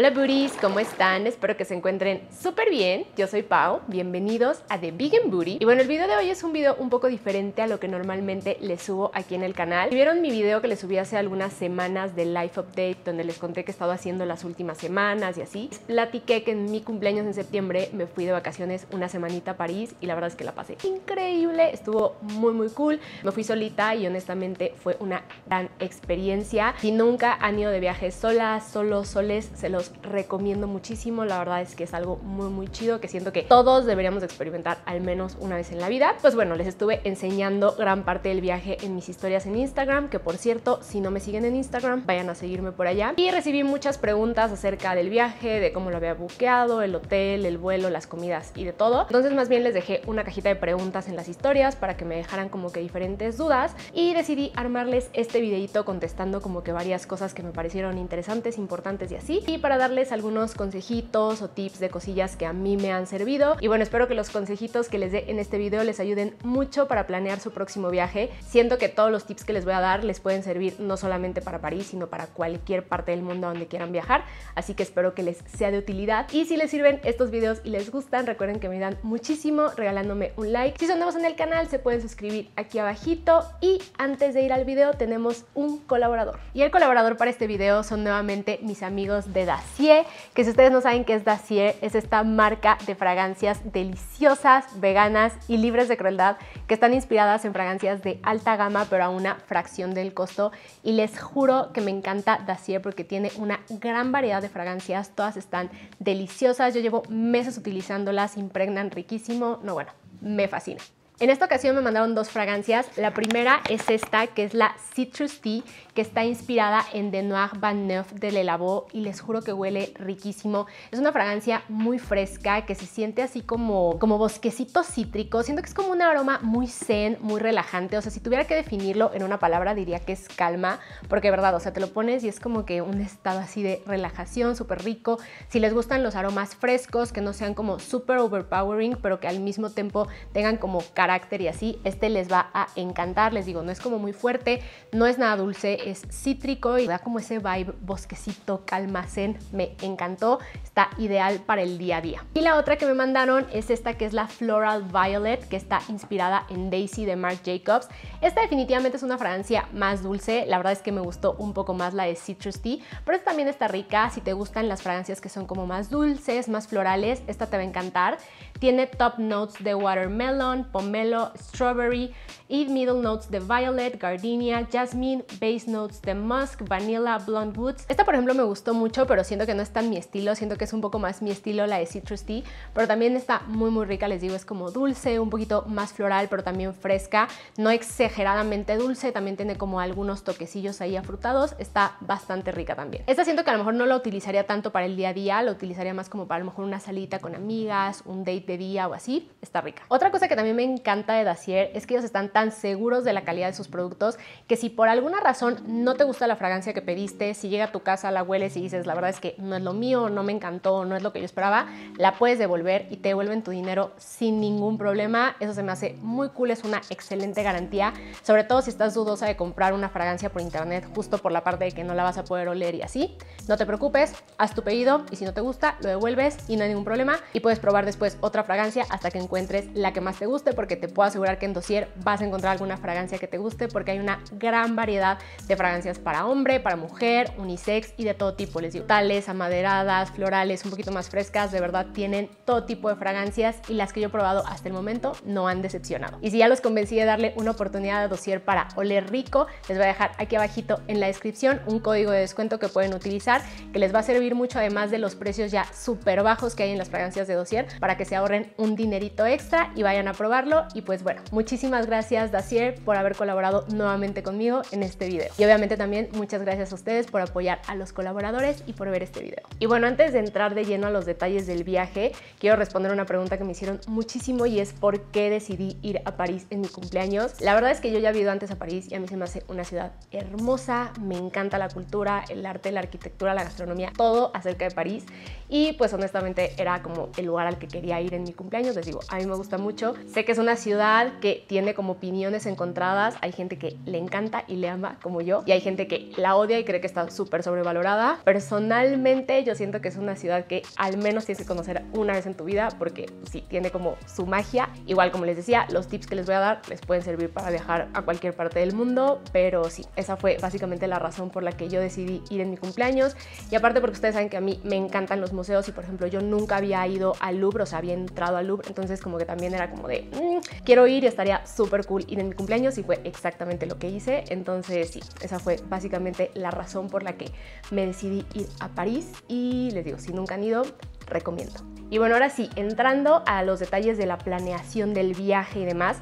Hola Booties, ¿cómo están? Espero que se encuentren súper bien. Yo soy Pau, bienvenidos a The Vegan Booty. Y bueno, el video de hoy es un video un poco diferente a lo que normalmente les subo aquí en el canal. vieron mi video que les subí hace algunas semanas de Life Update, donde les conté que he estado haciendo las últimas semanas y así, platiqué que en mi cumpleaños en septiembre me fui de vacaciones una semanita a París y la verdad es que la pasé increíble, estuvo muy muy cool. Me fui solita y honestamente fue una gran experiencia. Si nunca han ido de viaje solas, solos, soles, se los recomiendo muchísimo, la verdad es que es algo muy muy chido que siento que todos deberíamos experimentar al menos una vez en la vida. Pues bueno, les estuve enseñando gran parte del viaje en mis historias en Instagram, que por cierto, si no me siguen en Instagram, vayan a seguirme por allá. Y recibí muchas preguntas acerca del viaje, de cómo lo había buqueado, el hotel, el vuelo, las comidas y de todo. Entonces más bien les dejé una cajita de preguntas en las historias para que me dejaran como que diferentes dudas y decidí armarles este videito contestando como que varias cosas que me parecieron interesantes, importantes y así. Y para darles algunos consejitos o tips de cosillas que a mí me han servido. Y bueno, espero que los consejitos que les dé en este video les ayuden mucho para planear su próximo viaje. Siento que todos los tips que les voy a dar les pueden servir no solamente para París, sino para cualquier parte del mundo donde quieran viajar. Así que espero que les sea de utilidad. Y si les sirven estos videos y les gustan, recuerden que me dan muchísimo regalándome un like. Si son nuevos en el canal, se pueden suscribir aquí abajito. Y antes de ir al video, tenemos un colaborador. Y el colaborador para este video son nuevamente mis amigos de edad. Dacier, que si ustedes no saben qué es Dacier, es esta marca de fragancias deliciosas, veganas y libres de crueldad que están inspiradas en fragancias de alta gama pero a una fracción del costo y les juro que me encanta Dacier porque tiene una gran variedad de fragancias, todas están deliciosas, yo llevo meses utilizándolas, impregnan riquísimo, no bueno, me fascina. En esta ocasión me mandaron dos fragancias. La primera es esta, que es la Citrus Tea, que está inspirada en The Noir Van Neuf de Le Labo y les juro que huele riquísimo. Es una fragancia muy fresca que se siente así como, como bosquecito cítrico. Siento que es como un aroma muy zen, muy relajante. O sea, si tuviera que definirlo en una palabra diría que es calma, porque de verdad, o sea, te lo pones y es como que un estado así de relajación, súper rico. Si les gustan los aromas frescos, que no sean como súper overpowering, pero que al mismo tiempo tengan como calma y así, este les va a encantar. Les digo, no es como muy fuerte, no es nada dulce, es cítrico y da como ese vibe bosquecito, calmacén. Me encantó, está ideal para el día a día. Y la otra que me mandaron es esta que es la Floral Violet, que está inspirada en Daisy de Marc Jacobs. Esta definitivamente es una fragancia más dulce, la verdad es que me gustó un poco más la de Citrus Tea, pero esta también está rica, si te gustan las fragancias que son como más dulces, más florales, esta te va a encantar. Tiene top notes de watermelon, pomelo, strawberry, y middle notes de violet, gardenia, jasmine, base notes de musk, vanilla, blonde woods. Esta por ejemplo me gustó mucho, pero siento que no es tan mi estilo, siento que es un poco más mi estilo la de citrus tea, pero también está muy muy rica, les digo, es como dulce, un poquito más floral, pero también fresca, no exageradamente dulce, también tiene como algunos toquecillos ahí afrutados, está bastante rica también. Esta siento que a lo mejor no la utilizaría tanto para el día a día, la utilizaría más como para a lo mejor una salita con amigas, un date de día o así, está rica. Otra cosa que también me encanta de Dacier es que ellos están tan seguros de la calidad de sus productos que si por alguna razón no te gusta la fragancia que pediste, si llega a tu casa, la hueles y dices, la verdad es que no es lo mío, no me encantó, no es lo que yo esperaba, la puedes devolver y te devuelven tu dinero sin ningún problema. Eso se me hace muy cool, es una excelente garantía, sobre todo si estás dudosa de comprar una fragancia por internet justo por la parte de que no la vas a poder oler y así. No te preocupes, haz tu pedido y si no te gusta, lo devuelves y no hay ningún problema y puedes probar después otra fragancia hasta que encuentres la que más te guste porque te puedo asegurar que en dossier vas a encontrar alguna fragancia que te guste porque hay una gran variedad de fragancias para hombre, para mujer, unisex y de todo tipo. Les digo, tales, amaderadas, florales, un poquito más frescas, de verdad tienen todo tipo de fragancias y las que yo he probado hasta el momento no han decepcionado. Y si ya los convencí de darle una oportunidad de Dosier para oler rico, les voy a dejar aquí abajito en la descripción un código de descuento que pueden utilizar que les va a servir mucho además de los precios ya súper bajos que hay en las fragancias de Dossier para que se ahorren un dinerito extra y vayan a probarlo. Y pues bueno, muchísimas gracias Dacier por haber colaborado nuevamente conmigo en este video. Y obviamente también muchas gracias a ustedes por apoyar a los colaboradores y por ver este video. Y bueno, antes de entrar de lleno a los detalles del viaje, quiero responder una pregunta que me hicieron muchísimo y es por qué decidí ir a París en mi cumpleaños. La verdad es que yo ya había ido antes a París y a mí se me hace una ciudad hermosa, me encanta la cultura, el arte, la arquitectura, la gastronomía, todo acerca de París y pues honestamente era como el lugar al que quería ir en mi cumpleaños, les digo, a mí me gusta mucho. Sé que es una ciudad que tiene como opiniones encontradas. Hay gente que le encanta y le ama, como yo, y hay gente que la odia y cree que está súper sobrevalorada. Personalmente, yo siento que es una ciudad que al menos tienes que conocer una vez en tu vida, porque pues, sí, tiene como su magia. Igual, como les decía, los tips que les voy a dar les pueden servir para viajar a cualquier parte del mundo, pero sí, esa fue básicamente la razón por la que yo decidí ir en mi cumpleaños. Y aparte, porque ustedes saben que a mí me encantan los museos y, por ejemplo, yo nunca había ido al Louvre, o sea, había entrado al Louvre, entonces, como que también era como de mm, quiero ir y estaría súper y en mi cumpleaños y fue exactamente lo que hice. Entonces sí, esa fue básicamente la razón por la que me decidí ir a París y les digo, si nunca han ido, recomiendo. Y bueno, ahora sí, entrando a los detalles de la planeación del viaje y demás,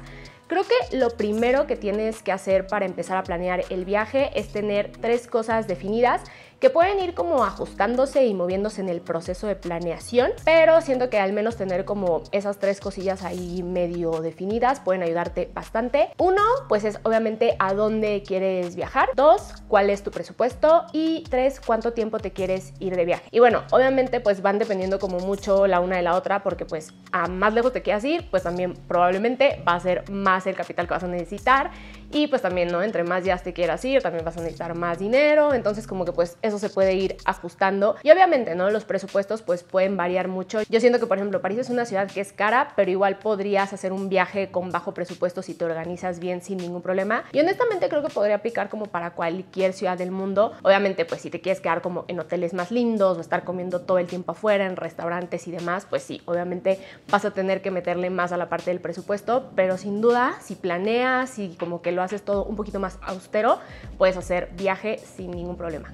Creo que lo primero que tienes que hacer para empezar a planear el viaje es tener tres cosas definidas que pueden ir como ajustándose y moviéndose en el proceso de planeación, pero siento que al menos tener como esas tres cosillas ahí medio definidas pueden ayudarte bastante. Uno, pues es obviamente a dónde quieres viajar. Dos, cuál es tu presupuesto. Y tres, cuánto tiempo te quieres ir de viaje. Y bueno, obviamente pues van dependiendo como mucho la una de la otra porque pues a más lejos te quieras ir, pues también probablemente va a ser más el capital que vas a necesitar. Y pues también, ¿no? Entre más ya te quieras ir, también vas a necesitar más dinero. Entonces como que pues eso se puede ir ajustando. Y obviamente, ¿no? Los presupuestos pues pueden variar mucho. Yo siento que, por ejemplo, París es una ciudad que es cara, pero igual podrías hacer un viaje con bajo presupuesto si te organizas bien sin ningún problema. Y honestamente creo que podría aplicar como para cualquier ciudad del mundo. Obviamente, pues si te quieres quedar como en hoteles más lindos o estar comiendo todo el tiempo afuera, en restaurantes y demás, pues sí, obviamente vas a tener que meterle más a la parte del presupuesto, pero sin duda, si planeas y como que lo haces todo un poquito más austero, puedes hacer viaje sin ningún problema.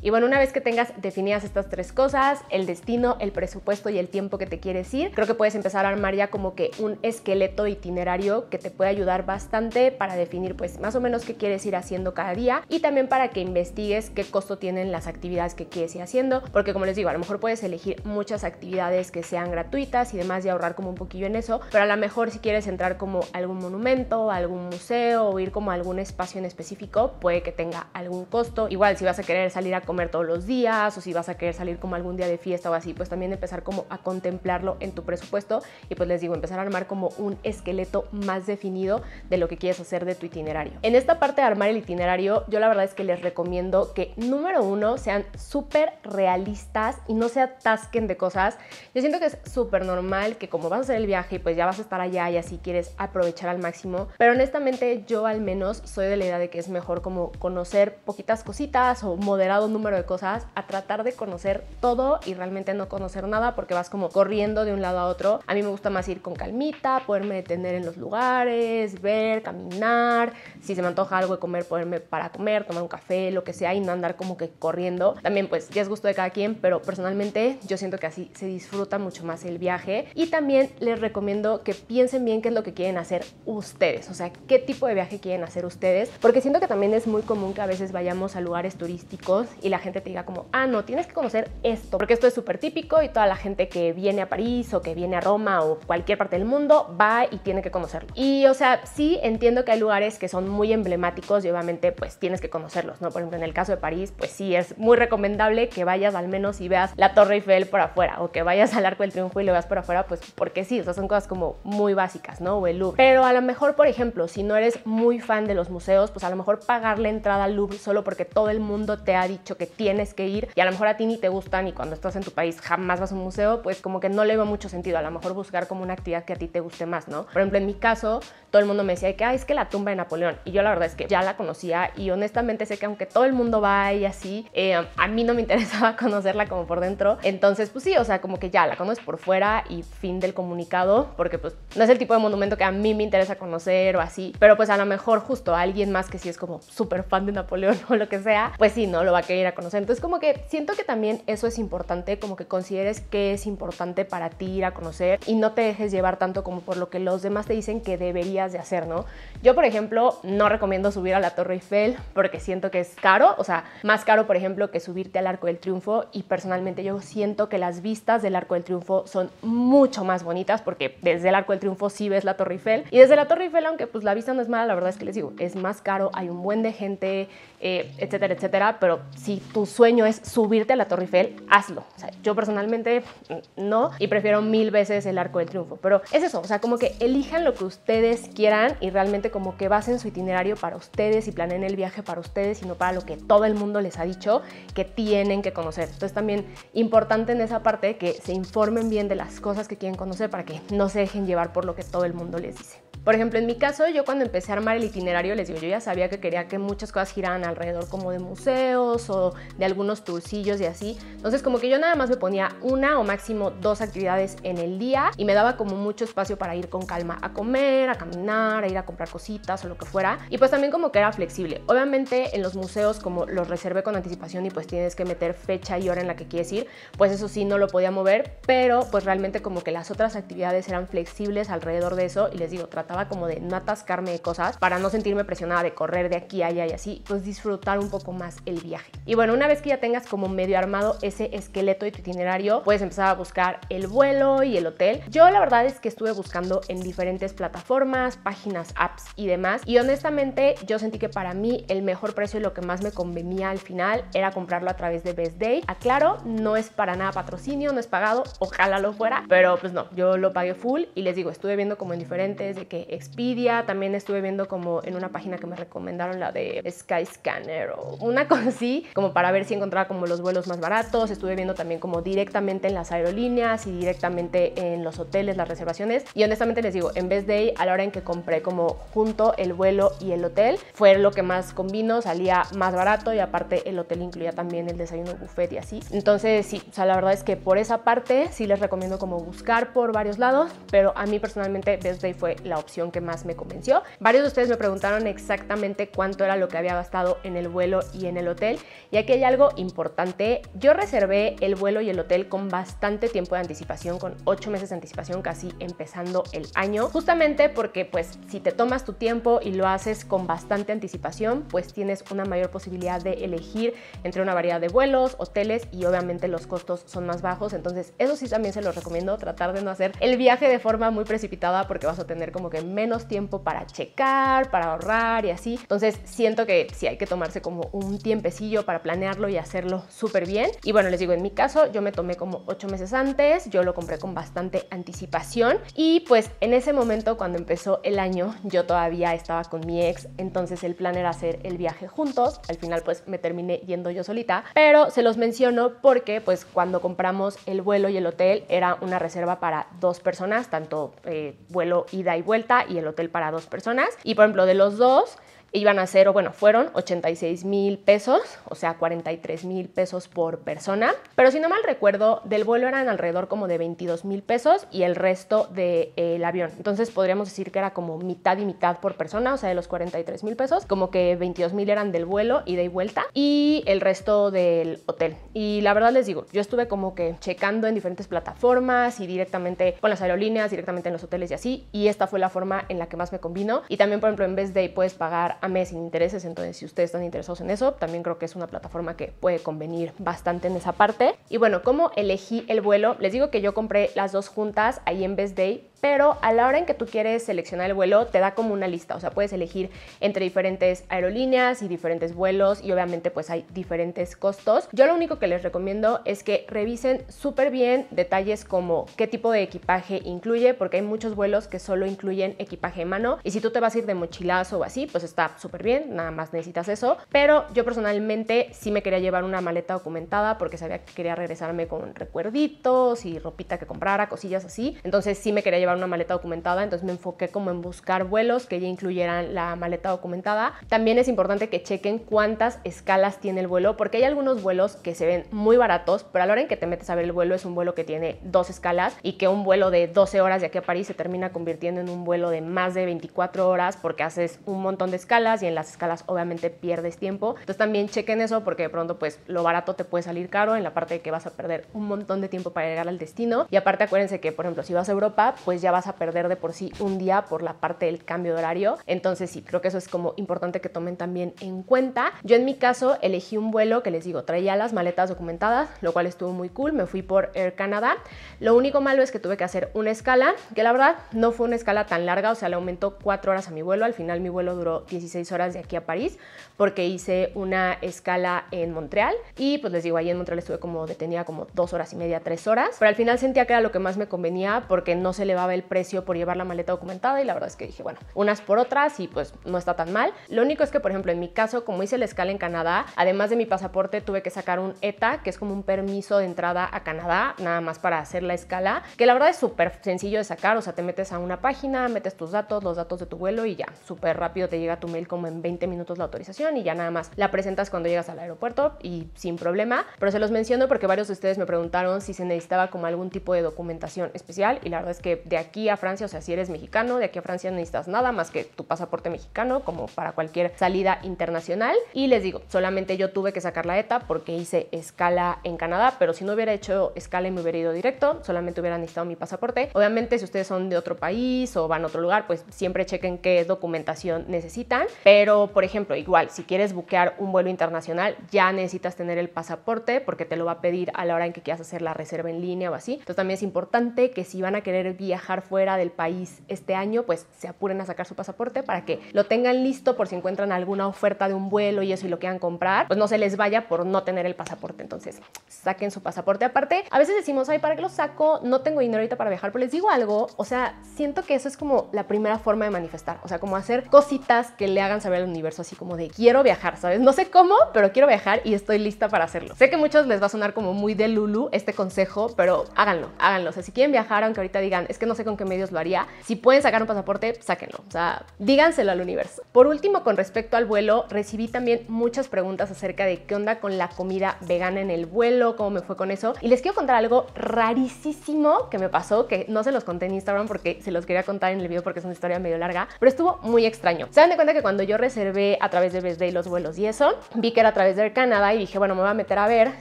Y bueno, una vez que tengas definidas estas tres cosas, el destino, el presupuesto y el tiempo que te quieres ir, creo que puedes empezar a armar ya como que un esqueleto itinerario que te puede ayudar bastante para definir pues más o menos qué quieres ir haciendo cada día y también para que investigues qué costo tienen las actividades que quieres ir haciendo, porque como les digo, a lo mejor puedes elegir muchas actividades que sean gratuitas y demás y ahorrar como un poquillo en eso, pero a lo mejor si quieres entrar como algún monumento, algún museo o ir como a algún espacio en específico, puede que tenga algún costo. Igual si vas a querer salir a comer todos los días o si vas a querer salir como algún día de fiesta o así, pues también empezar como a contemplarlo en tu presupuesto y pues les digo, empezar a armar como un esqueleto más definido de lo que quieres hacer de tu itinerario. En esta parte de armar el itinerario, yo la verdad es que les recomiendo que número uno sean súper realistas y no se atasquen de cosas. Yo siento que es súper normal que como vas a hacer el viaje y pues ya vas a estar allá y así quieres aprovechar al máximo, pero honestamente yo al menos soy de la idea de que es mejor como conocer poquitas cositas o moderado número de cosas a tratar de conocer todo y realmente no conocer nada porque vas como corriendo de un lado a otro. A mí me gusta más ir con calmita, poderme detener en los lugares, ver, caminar, si se me antoja algo de comer, ponerme para comer, tomar un café, lo que sea y no andar como que corriendo. También pues ya es gusto de cada quien, pero personalmente yo siento que así se disfruta mucho más el viaje y también les recomiendo que piensen bien qué es lo que quieren hacer ustedes, o sea, qué tipo de viaje quieren hacer ustedes, porque siento que también es muy común que a veces vayamos a lugares turísticos y la gente te diga como, ah, no, tienes que conocer esto, porque esto es súper típico y toda la gente que viene a París o que viene a Roma o cualquier parte del mundo va y tiene que conocerlo. Y o sea, sí entiendo que hay lugares que son muy emblemáticos y obviamente pues tienes que conocerlos, ¿no? Por ejemplo, en el caso de París, pues sí, es muy recomendable que vayas al menos y veas la Torre Eiffel por afuera o que vayas al Arco del Triunfo y lo veas por afuera, pues porque sí, o son cosas como muy básicas, ¿no? O el Louvre. Pero a lo mejor, por ejemplo, si no eres muy fan de los museos, pues a lo mejor pagar la entrada al Louvre solo porque todo el mundo te ha dicho que tienes que ir y a lo mejor a ti ni te gustan y cuando estás en tu país jamás vas a un museo, pues como que no le veo mucho sentido. A lo mejor buscar como una actividad que a ti te guste más, ¿no? Por ejemplo, en mi caso, todo el mundo me decía que es que la tumba de Napoleón y yo la verdad es que ya la conocía y honestamente sé que aunque todo el mundo va y así, eh, a mí no me interesaba conocerla como por dentro. Entonces, pues sí, o sea, como que ya la conoces por fuera y fin del comunicado, porque pues no es el tipo de monumento que a mí me interesa conocer o así, pero pues a lo mejor justo alguien más que sí es como súper fan de Napoleón o lo que sea, pues sí, no lo va a querer ir a conocer. Entonces como que siento que también eso es importante, como que consideres que es importante para ti ir a conocer y no te dejes llevar tanto como por lo que los demás te dicen que deberías de hacer, ¿no? Yo, por ejemplo, no recomiendo subir a la Torre Eiffel porque siento que es caro, o sea, más caro, por ejemplo, que subirte al Arco del Triunfo y personalmente yo siento que las vistas del Arco del Triunfo son mucho más bonitas porque desde el Arco del Triunfo sí ves la Torre Eiffel y desde la Torre Eiffel, aunque pues la vista no es mala, la verdad es que les digo, es más caro, hay un buen de gente, eh, etcétera, etcétera, pero si tu sueño es subirte a la Torre Eiffel, hazlo. yo personalmente mm, no y prefiero mil veces el Arco del Triunfo, pero es eso, o sea, como que elijan lo que ustedes quieran y realmente como que basen su itinerario para ustedes y planeen el viaje para ustedes y no para lo que todo el mundo les ha dicho que tienen que conocer. Entonces también importante en esa parte que se informen bien de las cosas que quieren conocer para que no se dejen llevar por lo que todo el mundo les dice. Por ejemplo, en mi caso, yo cuando empecé a armar el itinerario, les digo, yo ya sabía que quería que muchas cosas giraran alrededor como de museos, o de algunos turcillos y así. Entonces como que yo nada más me ponía una o máximo dos actividades en el día y me daba como mucho espacio para ir con calma a comer, a caminar, a ir a comprar cositas o lo que fuera. Y pues también como que era flexible. Obviamente en los museos como los reservé con anticipación y pues tienes que meter fecha y hora en la que quieres ir, pues eso sí no lo podía mover, pero pues realmente como que las otras actividades eran flexibles alrededor de eso y les digo, trataba como de no atascarme de cosas para no sentirme presionada de correr de aquí a allá y así, pues disfrutar un poco más el viaje. Y bueno, una vez que ya tengas como medio armado ese esqueleto de tu itinerario, puedes empezar a buscar el vuelo y el hotel. Yo la verdad es que estuve buscando en diferentes plataformas, páginas, apps y demás. Y honestamente yo sentí que para mí el mejor precio y lo que más me convenía al final era comprarlo a través de Best Day. Aclaro, no es para nada patrocinio, no es pagado, ojalá lo fuera, pero pues no, yo lo pagué full y les digo, estuve viendo como en diferentes, de que Expedia, también estuve viendo como en una página que me recomendaron la de Skyscanner o una cosa como para ver si encontraba como los vuelos más baratos. Estuve viendo también como directamente en las aerolíneas y directamente en los hoteles, las reservaciones. Y honestamente les digo, en Best Day, a la hora en que compré como junto el vuelo y el hotel, fue lo que más combinó, salía más barato y aparte el hotel incluía también el desayuno buffet y así. Entonces sí, o sea, la verdad es que por esa parte sí les recomiendo como buscar por varios lados, pero a mí personalmente Best Day fue la opción que más me convenció. Varios de ustedes me preguntaron exactamente cuánto era lo que había gastado en el vuelo y en el hotel y aquí hay algo importante. Yo reservé el vuelo y el hotel con bastante tiempo de anticipación, con 8 meses de anticipación casi empezando el año, justamente porque pues si te tomas tu tiempo y lo haces con bastante anticipación, pues tienes una mayor posibilidad de elegir entre una variedad de vuelos, hoteles y obviamente los costos son más bajos, entonces eso sí también se los recomiendo, tratar de no hacer el viaje de forma muy precipitada porque vas a tener como que menos tiempo para checar, para ahorrar y así. Entonces siento que si hay que tomarse como un tiempo para planearlo y hacerlo súper bien. Y bueno, les digo, en mi caso yo me tomé como ocho meses antes, yo lo compré con bastante anticipación y pues en ese momento cuando empezó el año yo todavía estaba con mi ex, entonces el plan era hacer el viaje juntos, al final pues me terminé yendo yo solita, pero se los menciono porque pues cuando compramos el vuelo y el hotel era una reserva para dos personas, tanto eh, vuelo ida y vuelta y el hotel para dos personas y por ejemplo de los dos iban a ser, o bueno, fueron 86 mil pesos, o sea, 43 mil pesos por persona. Pero si no mal recuerdo, del vuelo eran alrededor como de 22 mil pesos y el resto del avión. Entonces podríamos decir que era como mitad y mitad por persona, o sea, de los 43 mil pesos, como que 22 mil eran del vuelo, ida y vuelta, y el resto del hotel. Y la verdad les digo, yo estuve como que checando en diferentes plataformas y directamente con las aerolíneas, directamente en los hoteles y así, y esta fue la forma en la que más me combinó. Y también, por ejemplo, en vez de puedes pagar a mí sin intereses, entonces si ustedes están interesados en eso, también creo que es una plataforma que puede convenir bastante en esa parte. Y bueno, ¿cómo elegí el vuelo? Les digo que yo compré las dos juntas ahí en Best Day pero a la hora en que tú quieres seleccionar el vuelo, te da como una lista, o sea, puedes elegir entre diferentes aerolíneas y diferentes vuelos y obviamente pues hay diferentes costos. Yo lo único que les recomiendo es que revisen súper bien detalles como qué tipo de equipaje incluye, porque hay muchos vuelos que solo incluyen equipaje de mano y si tú te vas a ir de mochilazo o así, pues está súper bien, nada más necesitas eso, pero yo personalmente sí me quería llevar una maleta documentada porque sabía que quería regresarme con recuerditos y ropita que comprara, cosillas así, entonces sí me quería llevar una maleta documentada, entonces me enfoqué como en buscar vuelos que ya incluyeran la maleta documentada. También es importante que chequen cuántas escalas tiene el vuelo, porque hay algunos vuelos que se ven muy baratos, pero a la hora en que te metes a ver el vuelo es un vuelo que tiene dos escalas y que un vuelo de 12 horas de aquí a París se termina convirtiendo en un vuelo de más de 24 horas porque haces un montón de escalas y en las escalas obviamente pierdes tiempo. Entonces también chequen eso porque de pronto pues lo barato te puede salir caro en la parte de que vas a perder un montón de tiempo para llegar al destino. Y aparte acuérdense que por ejemplo si vas a Europa pues ya vas a perder de por sí un día por la parte del cambio de horario. Entonces sí, creo que eso es como importante que tomen también en cuenta. Yo en mi caso elegí un vuelo que les digo, traía las maletas documentadas, lo cual estuvo muy cool, me fui por Air Canada. Lo único malo es que tuve que hacer una escala, que la verdad no fue una escala tan larga, o sea, le aumentó cuatro horas a mi vuelo, al final mi vuelo duró 16 horas de aquí a París, porque hice una escala en Montreal y pues les digo, ahí en Montreal estuve como detenida como dos horas y media, tres horas, pero al final sentía que era lo que más me convenía porque no se elevaba el precio por llevar la maleta documentada y la verdad es que dije, bueno, unas por otras y pues no está tan mal. Lo único es que, por ejemplo, en mi caso, como hice la escala en Canadá, además de mi pasaporte tuve que sacar un ETA, que es como un permiso de entrada a Canadá, nada más para hacer la escala, que la verdad es súper sencillo de sacar, o sea, te metes a una página, metes tus datos, los datos de tu vuelo y ya, súper rápido te llega tu mail como en 20 minutos la autorización y ya nada más la presentas cuando llegas al aeropuerto y sin problema, pero se los menciono porque varios de ustedes me preguntaron si se necesitaba como algún tipo de documentación especial y la verdad es que de aquí a Francia, o sea, si eres mexicano, de aquí a Francia no necesitas nada más que tu pasaporte mexicano, como para cualquier salida internacional. Y les digo, solamente yo tuve que sacar la ETA porque hice escala en Canadá, pero si no hubiera hecho escala y me hubiera ido directo, solamente hubiera necesitado mi pasaporte. Obviamente, si ustedes son de otro país o van a otro lugar, pues siempre chequen qué documentación necesitan. Pero, por ejemplo, igual, si quieres buquear un vuelo internacional, ya necesitas tener el pasaporte porque te lo va a pedir a la hora en que quieras hacer la reserva en línea o así. Entonces, también es importante que si van a querer viajar, fuera del país este año, pues se apuren a sacar su pasaporte para que lo tengan listo por si encuentran alguna oferta de un vuelo y eso y lo quieran comprar, pues no se les vaya por no tener el pasaporte. Entonces, saquen su pasaporte. Aparte, a veces decimos, ay, ¿para que lo saco? No tengo dinero ahorita para viajar, pero les digo algo, o sea, siento que eso es como la primera forma de manifestar, o sea, como hacer cositas que le hagan saber al universo, así como de quiero viajar, ¿sabes? No sé cómo, pero quiero viajar y estoy lista para hacerlo. Sé que a muchos les va a sonar como muy de Lulu este consejo, pero háganlo, háganlo. si quieren viajar, aunque ahorita digan, es que no no sé con qué medios lo haría. Si pueden sacar un pasaporte, sáquenlo. O sea, díganselo al universo. Por último, con respecto al vuelo, recibí también muchas preguntas acerca de qué onda con la comida vegana en el vuelo, cómo me fue con eso. Y les quiero contar algo rarísimo que me pasó, que no se los conté en Instagram porque se los quería contar en el video porque es una historia medio larga, pero estuvo muy extraño. Se dan de cuenta que cuando yo reservé a través de Best Day los vuelos y eso, vi que era a través de Air Canada y dije, bueno, me voy a meter a ver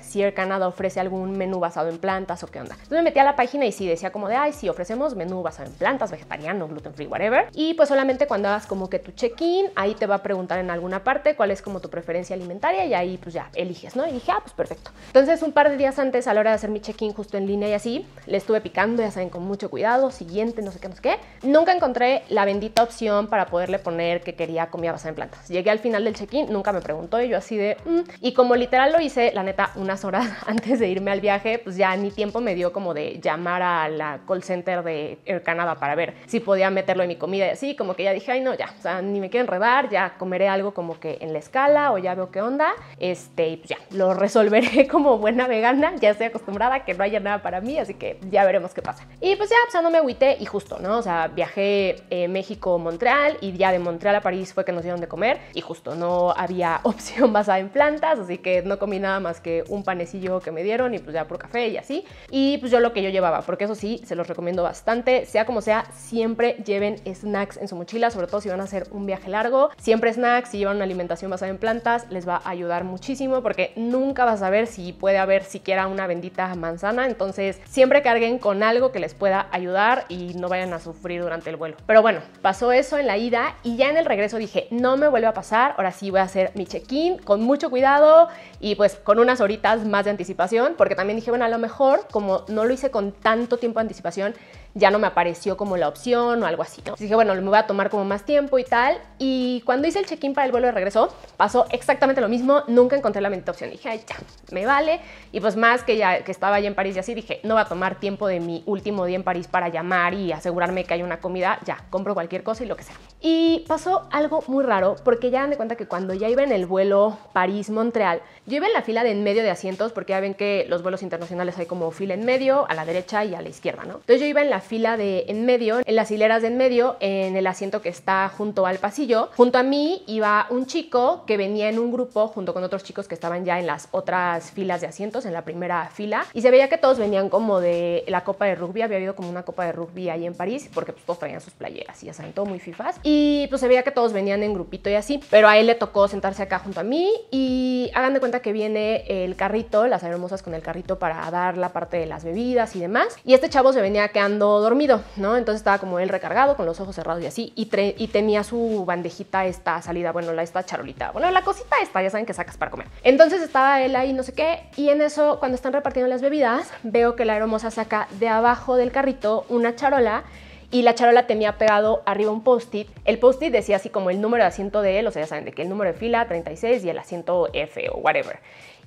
si Air Canada ofrece algún menú basado en plantas o qué onda. Entonces me metí a la página y sí decía como de, ay, sí, ofrecemos menú basado en plantas, vegetariano, gluten free, whatever. Y pues solamente cuando hagas como que tu check-in, ahí te va a preguntar en alguna parte cuál es como tu preferencia alimentaria y ahí pues ya eliges, ¿no? Y dije, ah, pues perfecto. Entonces un par de días antes a la hora de hacer mi check-in justo en línea y así, le estuve picando, ya saben, con mucho cuidado, siguiente, no sé qué, no sé qué. Nunca encontré la bendita opción para poderle poner que quería comida basada en plantas. Llegué al final del check-in, nunca me preguntó y yo así de, mm". y como literal lo hice, la neta, unas horas antes de irme al viaje, pues ya ni tiempo me dio como de llamar a la call center de el Canadá para ver si podía meterlo en mi comida y así, como que ya dije, ay no, ya, o sea, ni me quiero enredar, ya comeré algo como que en la escala o ya veo qué onda, este, pues ya, lo resolveré como buena vegana, ya estoy acostumbrada que no haya nada para mí, así que ya veremos qué pasa. Y pues ya, o sea, no me agüité y justo, ¿no? O sea, viajé eh, México-Montreal y ya de Montreal a París fue que nos dieron de comer y justo no había opción basada en plantas, así que no comí nada más que un panecillo que me dieron y pues ya por café y así. Y pues yo lo que yo llevaba, porque eso sí, se los recomiendo bastante sea como sea, siempre lleven snacks en su mochila, sobre todo si van a hacer un viaje largo. Siempre snacks, si llevan una alimentación basada en plantas, les va a ayudar muchísimo porque nunca vas a ver si puede haber siquiera una bendita manzana. Entonces, siempre carguen con algo que les pueda ayudar y no vayan a sufrir durante el vuelo. Pero bueno, pasó eso en la ida y ya en el regreso dije, no me vuelve a pasar, ahora sí voy a hacer mi check-in con mucho cuidado y pues con unas horitas más de anticipación, porque también dije, bueno, a lo mejor como no lo hice con tanto tiempo de anticipación, ya no me apareció como la opción o algo así, ¿no? dije, bueno, me voy a tomar como más tiempo y tal. Y cuando hice el check-in para el vuelo de regreso, pasó exactamente lo mismo. Nunca encontré la mente opción. Dije, Ay, ya, me vale. Y pues más que ya que estaba allá en París y así, dije, no va a tomar tiempo de mi último día en París para llamar y asegurarme que hay una comida. Ya, compro cualquier cosa y lo que sea. Y pasó algo muy raro porque ya dan de cuenta que cuando ya iba en el vuelo París-Montreal, yo iba en la fila de en medio de asientos porque ya ven que los vuelos internacionales hay como fila en medio, a la derecha y a la izquierda, ¿no? Entonces yo iba en la fila de en medio, en las hileras de en medio, en el asiento que está junto al pasillo. Junto a mí iba un chico que venía en un grupo junto con otros chicos que estaban ya en las otras filas de asientos, en la primera fila, y se veía que todos venían como de la copa de rugby, había habido como una copa de rugby ahí en París, porque pues, todos traían sus playeras y ya saben, todo muy fifas, y pues se veía que todos venían en grupito y así, pero a él le tocó sentarse acá junto a mí y hagan de cuenta que viene el carrito, las hermosas con el carrito para dar la parte de las bebidas y demás, y este chavo se venía quedando dormido dormido, ¿no? Entonces estaba como él recargado, con los ojos cerrados y así, y, y, tenía su bandejita esta salida, bueno, la esta charolita, bueno, la cosita esta, ya saben que sacas para comer. Entonces estaba él ahí, no sé qué, y en eso, cuando están repartiendo las bebidas, veo que la hermosa saca de abajo del carrito una charola y la charola tenía pegado arriba un post-it. El post-it decía así como el número de asiento de él, o sea, ya saben, de que el número de fila 36 y el asiento F o whatever.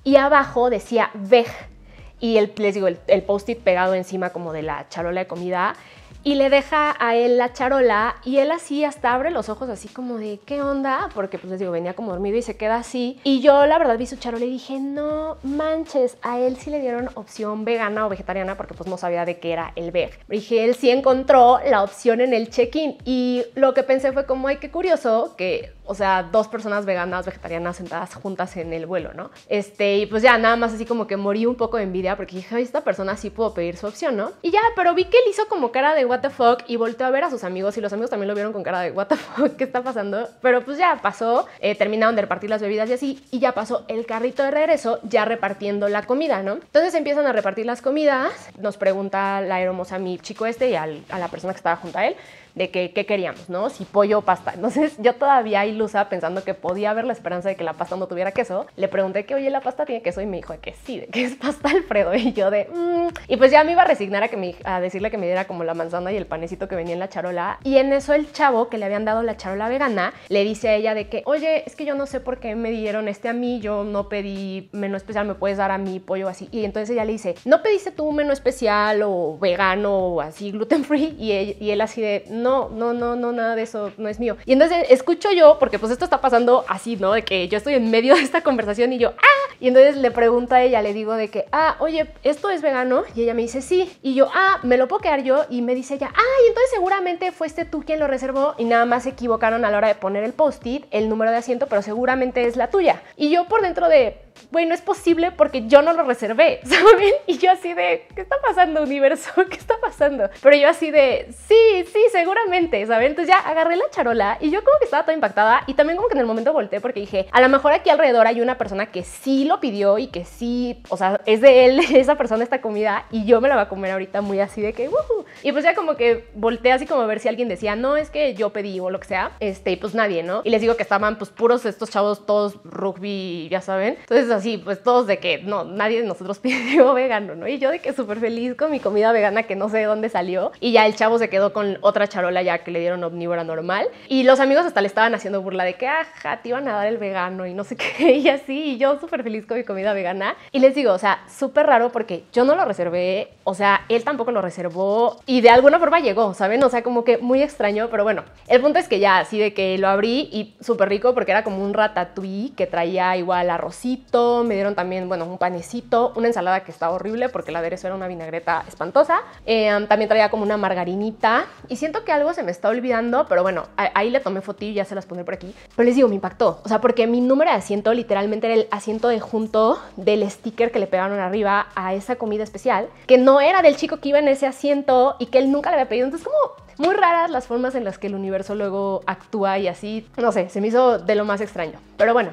Y abajo decía VEG, y el, les digo, el, post-it pegado encima como de la charola de comida y le deja a él la charola y él así hasta abre los ojos así como de qué onda porque pues les digo venía como dormido y se queda así y yo la verdad vi su charola y dije no manches a él sí le dieron opción vegana o vegetariana porque pues no sabía de qué era el veg dije él sí encontró la opción en el check-in y lo que pensé fue como ay qué curioso que o sea, dos personas veganas, vegetarianas sentadas juntas en el vuelo, ¿no? Este, y pues ya nada más así como que morí un poco de envidia porque dije, esta persona sí pudo pedir su opción, ¿no? Y ya, pero vi que él hizo como cara de what the fuck y volteó a ver a sus amigos y los amigos también lo vieron con cara de what the fuck, ¿qué está pasando? Pero pues ya pasó, eh, terminaron de repartir las bebidas y así, y ya pasó el carrito de regreso ya repartiendo la comida, ¿no? Entonces empiezan a repartir las comidas, nos pregunta la hermosa mi chico este y a la persona que estaba junto a él, de que, qué queríamos, ¿no? Si pollo o pasta. Entonces yo todavía ilusa pensando que podía haber la esperanza de que la pasta no tuviera queso, le pregunté que, oye, la pasta tiene queso y me dijo que sí, de que es pasta Alfredo y yo de, mm". y pues ya me iba a resignar a, que me, a decirle que me diera como la manzana y el panecito que venía en la charola y en eso el chavo que le habían dado la charola vegana le dice a ella de que, oye, es que yo no sé por qué me dieron este a mí, yo no pedí menú especial, me puedes dar a mí pollo así y entonces ella le dice, no pediste tú menú especial o vegano o así gluten free y él, y él así de, no no, no, no, no, nada de eso, no es mío. Y entonces escucho yo, porque pues esto está pasando así, ¿no? De que yo estoy en medio de esta conversación y yo, ah, y entonces le pregunto a ella, le digo de que, ah, oye, ¿esto es vegano? Y ella me dice, sí. Y yo, ah, me lo puedo quedar yo. Y me dice ella, ah, y entonces seguramente fuiste tú quien lo reservó y nada más se equivocaron a la hora de poner el post-it, el número de asiento, pero seguramente es la tuya. Y yo por dentro de, bueno es posible porque yo no lo reservé, ¿saben? Y yo así de, ¿qué está pasando, universo? ¿Qué está pasando? Pero yo así de, sí, sí, seguramente, ¿saben? Entonces ya agarré la charola y yo como que estaba toda impactada y también como que en el momento volteé porque dije, a lo mejor aquí alrededor hay una persona que sí lo pidió y que sí, o sea, es de él, esa persona esta comida y yo me la voy a comer ahorita muy así de que, Y pues ya como que volteé así como a ver si alguien decía, no, es que yo pedí o lo que sea, este, y pues nadie, ¿no? Y les digo que estaban pues puros estos chavos todos rugby, ya saben. Entonces así, pues todos de que no, nadie de nosotros pidió vegano, ¿no? Y yo de que súper feliz con mi comida vegana que no sé de dónde salió. Y ya el chavo se quedó con otra charola ya que le dieron omnívora normal. Y los amigos hasta le estaban haciendo burla de que, ajá, te iban a dar el vegano y no sé qué. Y así, y yo súper feliz con mi comida vegana. Y les digo, o sea, súper raro porque yo no lo reservé, o sea, él tampoco lo reservó y de alguna forma llegó, ¿saben? O sea, como que muy extraño, pero bueno, el punto es que ya así de que lo abrí y súper rico porque era como un ratatouille que traía igual arrocito me dieron también, bueno, un panecito, una ensalada que estaba horrible porque el aderezo era una vinagreta espantosa. Em, también traía como una margarinita y siento que algo se me está olvidando, pero bueno, ahí le tomé fotos y ya se las pondré por aquí. Pero les digo, me impactó, o sea, porque mi número de asiento literalmente era el asiento de junto del sticker que le pegaron arriba a esa comida especial, que no era del chico que iba en ese asiento y que él nunca le había pedido. Entonces, como muy raras las formas en las que el universo luego actúa y así, no sé, se me hizo de lo más extraño. Pero bueno,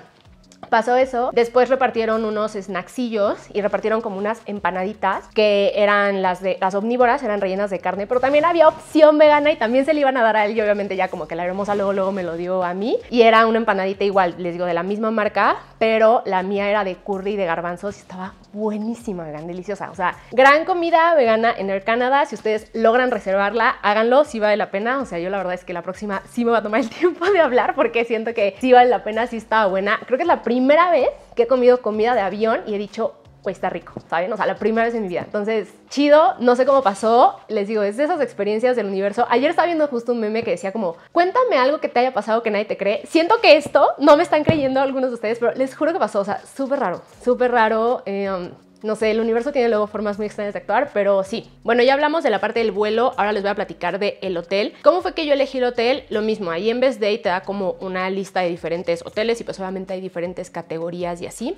Pasó eso. Después repartieron unos snacksillos y repartieron como unas empanaditas que eran las de las omnívoras, eran rellenas de carne, pero también había opción vegana y también se le iban a dar a él y obviamente ya como que la hermosa luego luego me lo dio a mí y era una empanadita igual, les digo, de la misma marca, pero la mía era de curry de garbanzos y estaba buenísima, gran deliciosa. O sea, gran comida vegana en el Canadá, Si ustedes logran reservarla, háganlo, si vale la pena. O sea, yo la verdad es que la próxima sí me va a tomar el tiempo de hablar porque siento que sí vale la pena, sí estaba buena. Creo que es la primera primera vez que he comido comida de avión y he dicho, pues está rico, ¿saben? O sea, la primera vez en mi vida. Entonces, chido, no sé cómo pasó. Les digo, es de esas experiencias del universo. Ayer estaba viendo justo un meme que decía como, cuéntame algo que te haya pasado que nadie te cree. Siento que esto, no me están creyendo algunos de ustedes, pero les juro que pasó, o sea, súper raro, súper raro. Em, no sé, el universo tiene luego formas muy extrañas de actuar, pero sí. Bueno, ya hablamos de la parte del vuelo, ahora les voy a platicar de el hotel. ¿Cómo fue que yo elegí el hotel? Lo mismo, ahí en Best Day te da como una lista de diferentes hoteles y pues obviamente hay diferentes categorías y así.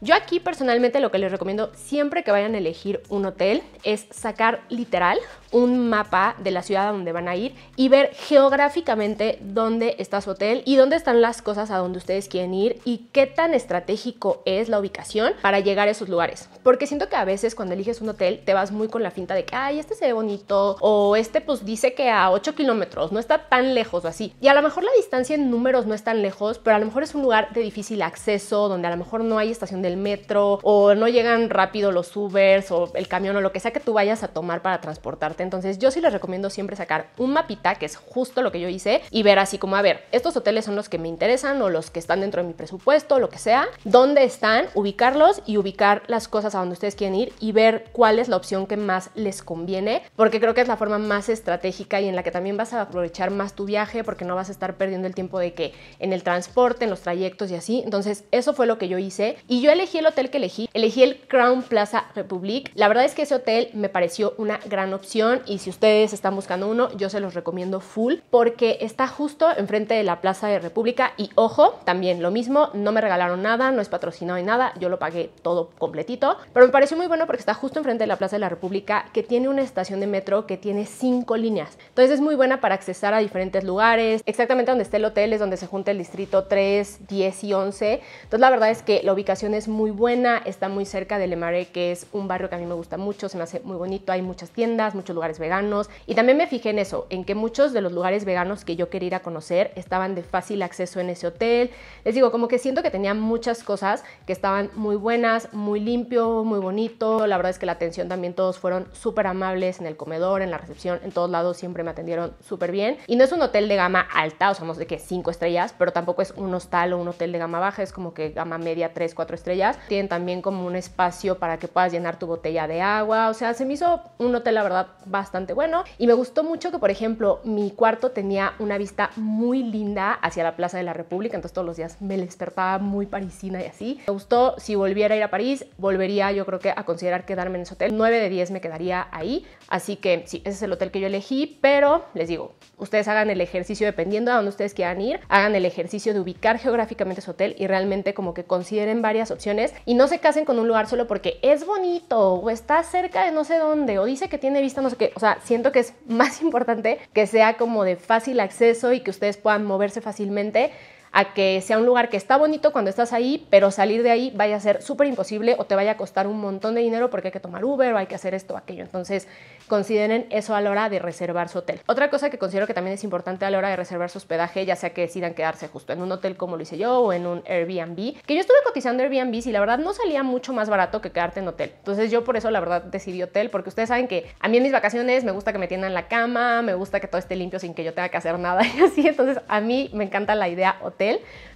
Yo aquí personalmente lo que les recomiendo siempre que vayan a elegir un hotel es sacar literal un mapa de la ciudad a donde van a ir y ver geográficamente dónde está su hotel y dónde están las cosas a donde ustedes quieren ir y qué tan estratégico es la ubicación para llegar a esos lugares. Porque siento que a veces cuando eliges un hotel te vas muy con la finta de que, ay, este se ve bonito o este pues dice que a 8 kilómetros, no está tan lejos o así. Y a lo mejor la distancia en números no es tan lejos, pero a lo mejor es un lugar de difícil acceso, donde a lo mejor no hay estación del metro o no llegan rápido los Ubers o el camión o lo que sea que tú vayas a tomar para transportarte. Entonces yo sí les recomiendo siempre sacar un mapita, que es justo lo que yo hice, y ver así como, a ver, estos hoteles son los que me interesan o los que están dentro de mi presupuesto, lo que sea, dónde están, ubicarlos y ubicar las cosas a donde ustedes quieren ir y ver cuál es la opción que más les conviene, porque creo que es la forma más estratégica y en la que también vas a aprovechar más tu viaje porque no vas a estar perdiendo el tiempo de que en el transporte, en los trayectos y así. Entonces eso fue lo que yo hice y yo elegí el hotel que elegí, elegí el Crown Plaza Republic. La verdad es que ese hotel me pareció una gran opción y si ustedes están buscando uno, yo se los recomiendo full porque está justo enfrente de la Plaza de República y ojo, también lo mismo, no me regalaron nada, no es patrocinado ni nada, yo lo pagué todo completito, pero me pareció muy bueno porque está justo enfrente de la Plaza de la República que tiene una estación de metro que tiene cinco líneas. Entonces es muy buena para accesar a diferentes lugares, exactamente donde esté el hotel es donde se junta el distrito 3, 10 y 11. Entonces la verdad es que la ubicación es muy buena, está muy cerca de Le Marais, que es un barrio que a mí me gusta mucho, se me hace muy bonito, hay muchas tiendas, muchos lugares veganos. Y también me fijé en eso, en que muchos de los lugares veganos que yo quería ir a conocer estaban de fácil acceso en ese hotel. Les digo, como que siento que tenía muchas cosas que estaban muy buenas, muy limpio, muy bonito. La verdad es que la atención también todos fueron súper amables en el comedor, en la recepción, en todos lados siempre me atendieron súper bien. Y no es un hotel de gama alta, o sea, no de qué, cinco estrellas, pero tampoco es un hostal o un hotel de gama baja, es como que gama media, tres, cuatro estrellas tienen también como un espacio para que puedas llenar tu botella de agua. O sea, se me hizo un hotel, la verdad, bastante bueno. Y me gustó mucho que, por ejemplo, mi cuarto tenía una vista muy linda hacia la Plaza de la República. Entonces todos los días me despertaba muy parisina y así. Me gustó. Si volviera a ir a París, volvería yo creo que a considerar quedarme en ese hotel. 9 de 10 me quedaría ahí. Así que sí, ese es el hotel que yo elegí. Pero les digo, ustedes hagan el ejercicio dependiendo a dónde ustedes quieran ir. Hagan el ejercicio de ubicar geográficamente su hotel y realmente como que consideren varias opciones y no se casen con un lugar solo porque es bonito o está cerca de no sé dónde o dice que tiene vista no sé qué. O sea, siento que es más importante que sea como de fácil acceso y que ustedes puedan moverse fácilmente a que sea un lugar que está bonito cuando estás ahí, pero salir de ahí vaya a ser súper imposible o te vaya a costar un montón de dinero porque hay que tomar Uber o hay que hacer esto o aquello. Entonces, consideren eso a la hora de reservar su hotel. Otra cosa que considero que también es importante a la hora de reservar su hospedaje, ya sea que decidan quedarse justo en un hotel como lo hice yo o en un Airbnb, que yo estuve cotizando Airbnb y la verdad no salía mucho más barato que quedarte en hotel. Entonces, yo por eso la verdad decidí hotel, porque ustedes saben que a mí en mis vacaciones me gusta que me tiendan la cama, me gusta que todo esté limpio sin que yo tenga que hacer nada y así. Entonces, a mí me encanta la idea hotel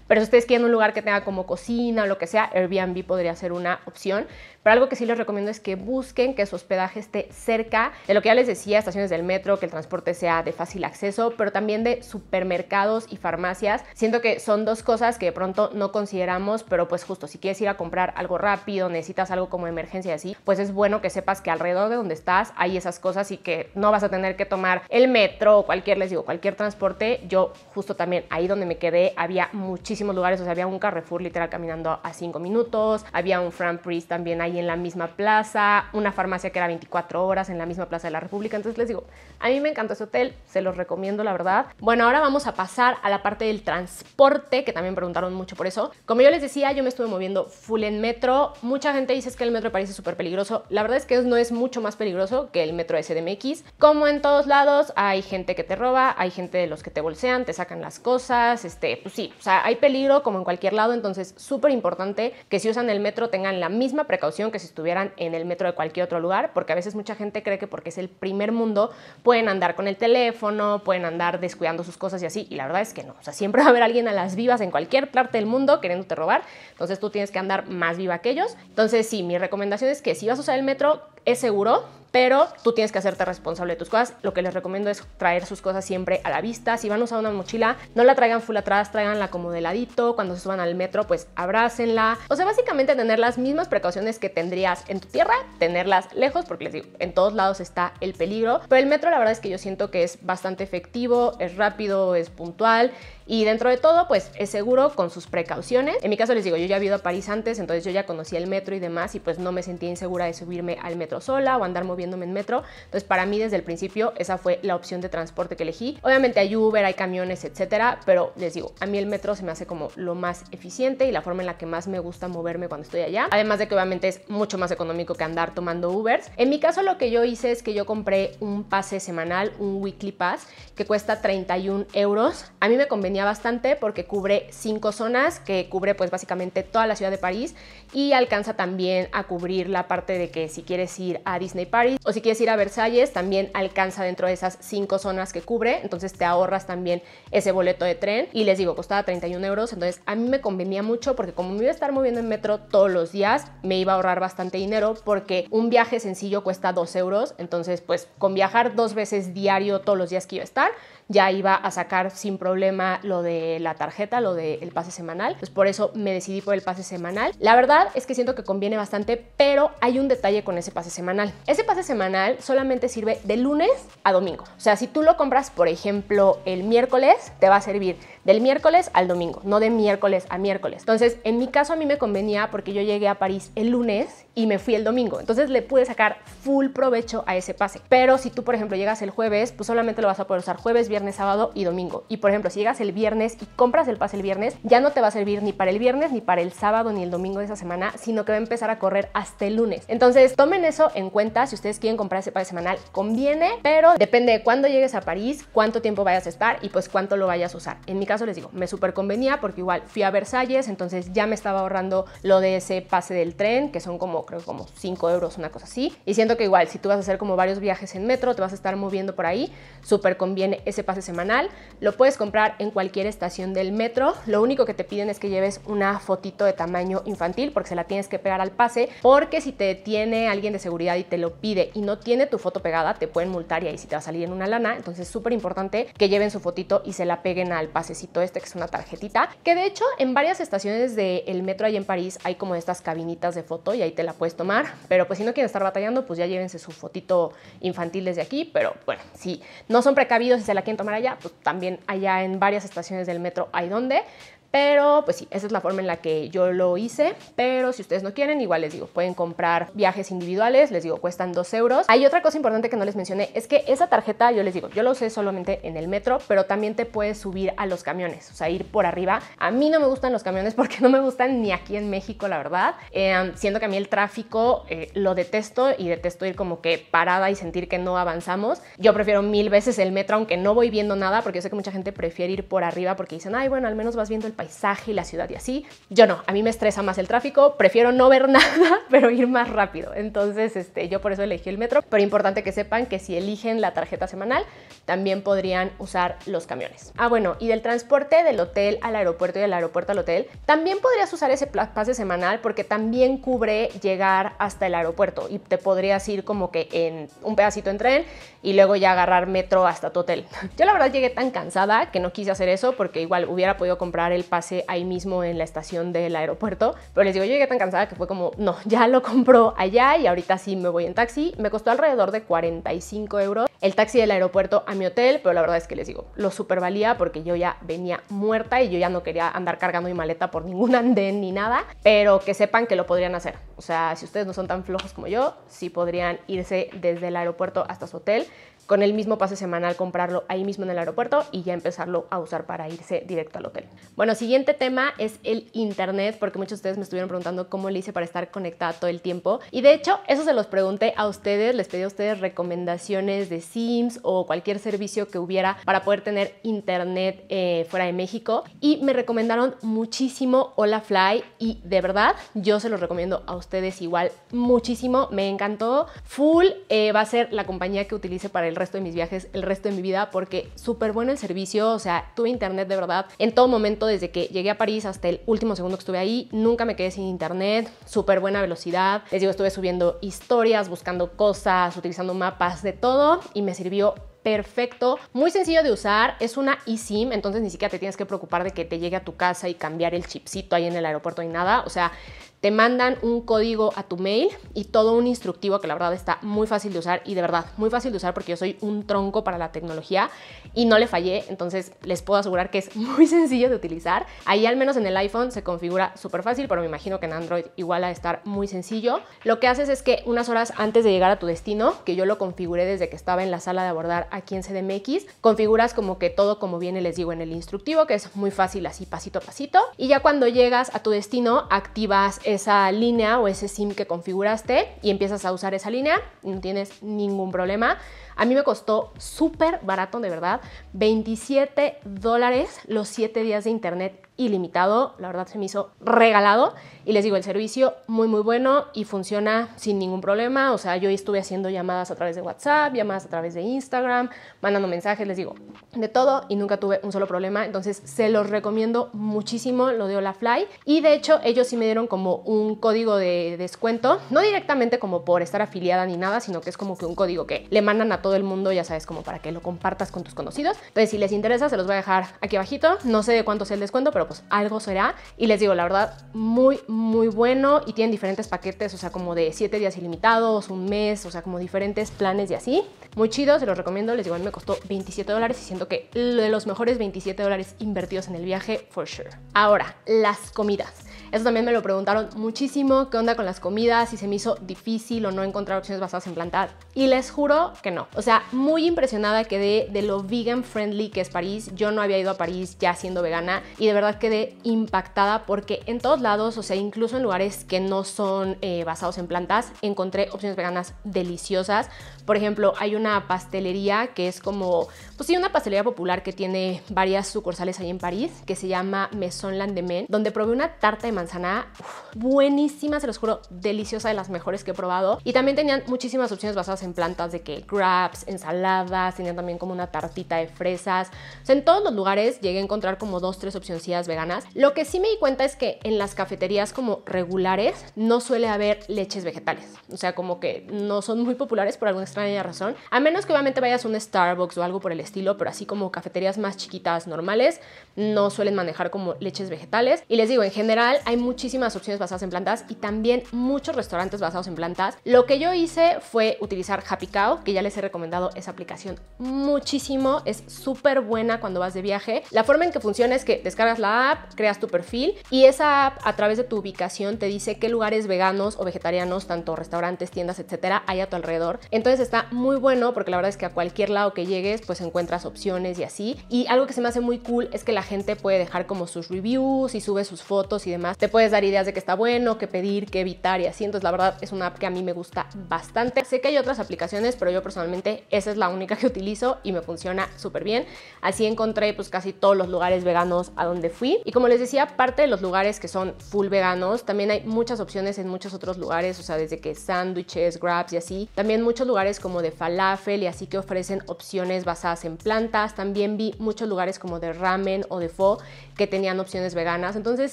pero si ustedes quieren un lugar que tenga como cocina o lo que sea, Airbnb podría ser una opción algo que sí les recomiendo es que busquen que su hospedaje esté cerca de lo que ya les decía, estaciones del metro, que el transporte sea de fácil acceso, pero también de supermercados y farmacias. Siento que son dos cosas que de pronto no consideramos, pero pues justo si quieres ir a comprar algo rápido, necesitas algo como emergencia y así, pues es bueno que sepas que alrededor de donde estás hay esas cosas y que no vas a tener que tomar el metro o cualquier, les digo, cualquier transporte. Yo justo también ahí donde me quedé había muchísimos lugares, o sea, había un Carrefour literal caminando a cinco minutos, había un Franprix también ahí en la misma plaza, una farmacia que era 24 horas en la misma plaza de la República. Entonces les digo, a mí me encantó ese hotel, se los recomiendo la verdad. Bueno, ahora vamos a pasar a la parte del transporte, que también preguntaron mucho por eso. Como yo les decía, yo me estuve moviendo full en metro. Mucha gente dice que el metro de París es súper peligroso. La verdad es que no es mucho más peligroso que el metro SDMX, Como en todos lados, hay gente que te roba, hay gente de los que te bolsean, te sacan las cosas, este, pues sí, o sea, hay peligro como en cualquier lado, entonces súper importante que si usan el metro tengan la misma precaución que si estuvieran en el metro de cualquier otro lugar, porque a veces mucha gente cree que porque es el primer mundo pueden andar con el teléfono, pueden andar descuidando sus cosas y así, y la verdad es que no, o sea, siempre va a haber alguien a las vivas en cualquier parte del mundo queriéndote robar, entonces tú tienes que andar más viva que ellos. Entonces sí, mi recomendación es que si vas a usar el metro, es seguro, pero tú tienes que hacerte responsable de tus cosas. Lo que les recomiendo es traer sus cosas siempre a la vista. Si van a usar una mochila, no la traigan full atrás, tráiganla como de ladito. Cuando se suban al metro, pues abrácenla. O sea, básicamente tener las mismas precauciones que tendrías en tu tierra, tenerlas lejos, porque les digo, en todos lados está el peligro. Pero el metro, la verdad es que yo siento que es bastante efectivo, es rápido, es puntual y dentro de todo, pues es seguro con sus precauciones. En mi caso les digo, yo ya había ido a París antes, entonces yo ya conocía el metro y demás y pues no me sentía insegura de subirme al metro sola o andar moviéndome en metro. Entonces para mí desde el principio esa fue la opción de transporte que elegí. Obviamente hay Uber, hay camiones, etcétera, pero les digo, a mí el metro se me hace como lo más eficiente y la forma en la que más me gusta moverme cuando estoy allá. Además de que obviamente es mucho más económico que andar tomando Ubers. En mi caso lo que yo hice es que yo compré un pase semanal, un weekly pass, que cuesta 31 euros. A mí me convenía bastante porque cubre cinco zonas, que cubre pues básicamente toda la ciudad de París y alcanza también a cubrir la parte de que si quieres ir a Disney Paris o si quieres ir a Versalles, también alcanza dentro de esas cinco zonas que cubre, entonces te ahorras también ese boleto de tren y les digo, costaba 31 euros, entonces a mí me convenía mucho porque como me iba a estar moviendo en metro todos los días, me iba a ahorrar bastante dinero porque un viaje sencillo cuesta 2 euros, entonces pues con viajar dos veces diario todos los días que iba a estar, ya iba a sacar sin problema lo de la tarjeta, lo del pase semanal. Pues por eso me decidí por el pase semanal. La verdad es que siento que conviene bastante, pero hay un detalle con ese pase semanal. Ese pase semanal solamente sirve de lunes a domingo. O sea, si tú lo compras, por ejemplo, el miércoles, te va a servir del miércoles al domingo, no de miércoles a miércoles. Entonces, en mi caso a mí me convenía porque yo llegué a París el lunes y me fui el domingo. Entonces le pude sacar full provecho a ese pase. Pero si tú, por ejemplo, llegas el jueves, pues solamente lo vas a poder usar jueves, viernes, sábado y domingo. Y por ejemplo, si llegas el viernes y compras el pase el viernes, ya no te va a servir ni para el viernes, ni para el sábado, ni el domingo de esa semana, sino que va a empezar a correr hasta el lunes. Entonces, tomen eso en cuenta. Si ustedes quieren comprar ese pase semanal, conviene, pero depende de cuándo llegues a París, cuánto tiempo vayas a estar y pues cuánto lo vayas a usar. En mi caso, les digo, me súper convenía porque igual fui a Versalles, entonces ya me estaba ahorrando lo de ese pase del tren, que son como, creo, como 5 euros, una cosa así. Y siento que igual, si tú vas a hacer como varios viajes en metro, te vas a estar moviendo por ahí, súper conviene ese pase semanal. Lo puedes comprar en cualquier estación del metro. Lo único que te piden es que lleves una fotito de tamaño infantil porque se la tienes que pegar al pase, porque si te tiene alguien de seguridad y te lo pide y no tiene tu foto pegada, te pueden multar y ahí si te va a salir en una lana. Entonces es súper importante que lleven su fotito y se la peguen al pase este que es una tarjetita, que de hecho en varias estaciones del metro allá en París hay como estas cabinitas de foto y ahí te la puedes tomar, pero pues si no quieren estar batallando, pues ya llévense su fotito infantil desde aquí, pero bueno, si no son precavidos y se la quieren tomar allá, pues también allá en varias estaciones del metro hay donde, pero pues sí, esa es la forma en la que yo lo hice. Pero si ustedes no quieren, igual les digo, pueden comprar viajes individuales, les digo, cuestan 2 euros. Hay otra cosa importante que no les mencioné, es que esa tarjeta, yo les digo, yo lo usé solamente en el metro, pero también te puedes subir a los camiones, o sea, ir por arriba. A mí no me gustan los camiones porque no me gustan ni aquí en México, la verdad. Eh, siento que a mí el tráfico eh, lo detesto y detesto ir como que parada y sentir que no avanzamos. Yo prefiero mil veces el metro, aunque no voy viendo nada, porque yo sé que mucha gente prefiere ir por arriba porque dicen, ay, bueno, al menos vas viendo el paisaje y la ciudad y así. Yo no, a mí me estresa más el tráfico, prefiero no ver nada, pero ir más rápido. Entonces, este, yo por eso elegí el metro, pero importante que sepan que si eligen la tarjeta semanal, también podrían usar los camiones. Ah, bueno, y del transporte del hotel al aeropuerto y del aeropuerto al hotel, también podrías usar ese pase semanal porque también cubre llegar hasta el aeropuerto y te podrías ir como que en un pedacito en tren y luego ya agarrar metro hasta tu hotel. Yo la verdad llegué tan cansada que no quise hacer eso porque igual hubiera podido comprar el pase ahí mismo en la estación del aeropuerto, pero les digo, yo llegué tan cansada que fue como, no, ya lo compró allá y ahorita sí me voy en taxi. Me costó alrededor de 45 euros el taxi del aeropuerto a mi hotel, pero la verdad es que les digo, lo valía porque yo ya venía muerta y yo ya no quería andar cargando mi maleta por ningún andén ni nada, pero que sepan que lo podrían hacer. O sea, si ustedes no son tan flojos como yo, sí podrían irse desde el aeropuerto hasta su hotel con el mismo pase semanal comprarlo ahí mismo en el aeropuerto y ya empezarlo a usar para irse directo al hotel. Bueno, siguiente tema es el internet, porque muchos de ustedes me estuvieron preguntando cómo le hice para estar conectada todo el tiempo. Y de hecho, eso se los pregunté a ustedes, les pedí a ustedes recomendaciones de Sims o cualquier servicio que hubiera para poder tener internet eh, fuera de México. Y me recomendaron muchísimo HolaFly y de verdad yo se los recomiendo a ustedes igual muchísimo. Me encantó. Full eh, va a ser la compañía que utilice para el resto de mis viajes, el resto de mi vida, porque súper bueno el servicio, o sea, tuve internet de verdad en todo momento, desde que llegué a París hasta el último segundo que estuve ahí, nunca me quedé sin internet, súper buena velocidad, les digo, estuve subiendo historias, buscando cosas, utilizando mapas, de todo, y me sirvió perfecto, muy sencillo de usar, es una eSIM, entonces ni siquiera te tienes que preocupar de que te llegue a tu casa y cambiar el chipcito ahí en el aeropuerto y nada, o sea, te mandan un código a tu mail y todo un instructivo que la verdad está muy fácil de usar y de verdad muy fácil de usar porque yo soy un tronco para la tecnología y no le fallé, entonces les puedo asegurar que es muy sencillo de utilizar. Ahí al menos en el iPhone se configura súper fácil, pero me imagino que en Android igual a estar muy sencillo. Lo que haces es que unas horas antes de llegar a tu destino, que yo lo configuré desde que estaba en la sala de abordar aquí en CDMX, configuras como que todo como viene les digo en el instructivo, que es muy fácil así pasito a pasito. Y ya cuando llegas a tu destino, activas esa línea o ese SIM que configuraste y empiezas a usar esa línea, no tienes ningún problema. A mí me costó súper barato, de verdad, 27 dólares los 7 días de internet ilimitado, la verdad se me hizo regalado y les digo, el servicio muy muy bueno y funciona sin ningún problema, o sea, yo estuve haciendo llamadas a través de WhatsApp, llamadas a través de Instagram, mandando mensajes, les digo, de todo y nunca tuve un solo problema, entonces se los recomiendo muchísimo lo de Olafly y de hecho ellos sí me dieron como un código de descuento, no directamente como por estar afiliada ni nada, sino que es como que un código que le mandan a todo el mundo, ya sabes, como para que lo compartas con tus conocidos. Entonces, si les interesa, se los voy a dejar aquí abajito. No sé de cuánto es el descuento, pero pues algo será. Y les digo, la verdad, muy, muy bueno y tienen diferentes paquetes, o sea, como de 7 días ilimitados, un mes, o sea, como diferentes planes y así. Muy chido, se los recomiendo. Les digo, a mí me costó 27 dólares y siento que de los mejores 27 dólares invertidos en el viaje, for sure. Ahora, las comidas. Eso también me lo preguntaron muchísimo, qué onda con las comidas, si se me hizo difícil o no encontrar opciones basadas en plantas. Y les juro que no. O sea, muy impresionada quedé de lo vegan friendly que es París. Yo no había ido a París ya siendo vegana y de verdad quedé impactada porque en todos lados, o sea, incluso en lugares que no son eh, basados en plantas, encontré opciones veganas deliciosas. Por ejemplo, hay una pastelería que es como, pues sí, una pastelería popular que tiene varias sucursales ahí en París, que se llama Maison Men, donde probé una tarta de manzana buenísima, se los juro, deliciosa, de las mejores que he probado. Y también tenían muchísimas opciones basadas en plantas, de que grabs, ensaladas, tenían también como una tartita de fresas. O sea, en todos los lugares llegué a encontrar como dos, tres opciones veganas. Lo que sí me di cuenta es que en las cafeterías como regulares no suele haber leches vegetales. O sea, como que no son muy populares por algún extraña razón. A menos que obviamente vayas a un Starbucks o algo por el estilo, pero así como cafeterías más chiquitas normales, no suelen manejar como leches vegetales. Y les digo, en general hay muchísimas opciones basadas en plantas y también muchos restaurantes basados en plantas. Lo que yo hice fue utilizar Happy Cow, que ya les he recomendado esa aplicación muchísimo. Es súper buena cuando vas de viaje. La forma en que funciona es que descargas la app, creas tu perfil y esa app a través de tu ubicación te dice qué lugares veganos o vegetarianos, tanto restaurantes, tiendas, etcétera, hay a tu alrededor. Entonces está muy bueno porque la verdad es que a cualquier lado que llegues pues encuentras opciones y así. Y algo que se me hace muy cool es que la gente puede dejar como sus reviews y sube sus fotos y demás. Te puedes dar ideas de qué está bueno, qué pedir, qué evitar y así. Entonces la verdad es una app que a mí me gusta bastante. Sé que hay otras aplicaciones, pero yo personalmente esa es la única que utilizo y me funciona súper bien. Así encontré pues casi todos los lugares veganos a donde fui. Y como les decía, parte de los lugares que son full veganos, también hay muchas opciones en muchos otros lugares, o sea, desde que sándwiches, grabs y así. También muchos lugares como de falafel y así que ofrecen opciones basadas en plantas. También vi muchos lugares como de ramen o de pho que tenían opciones veganas. Entonces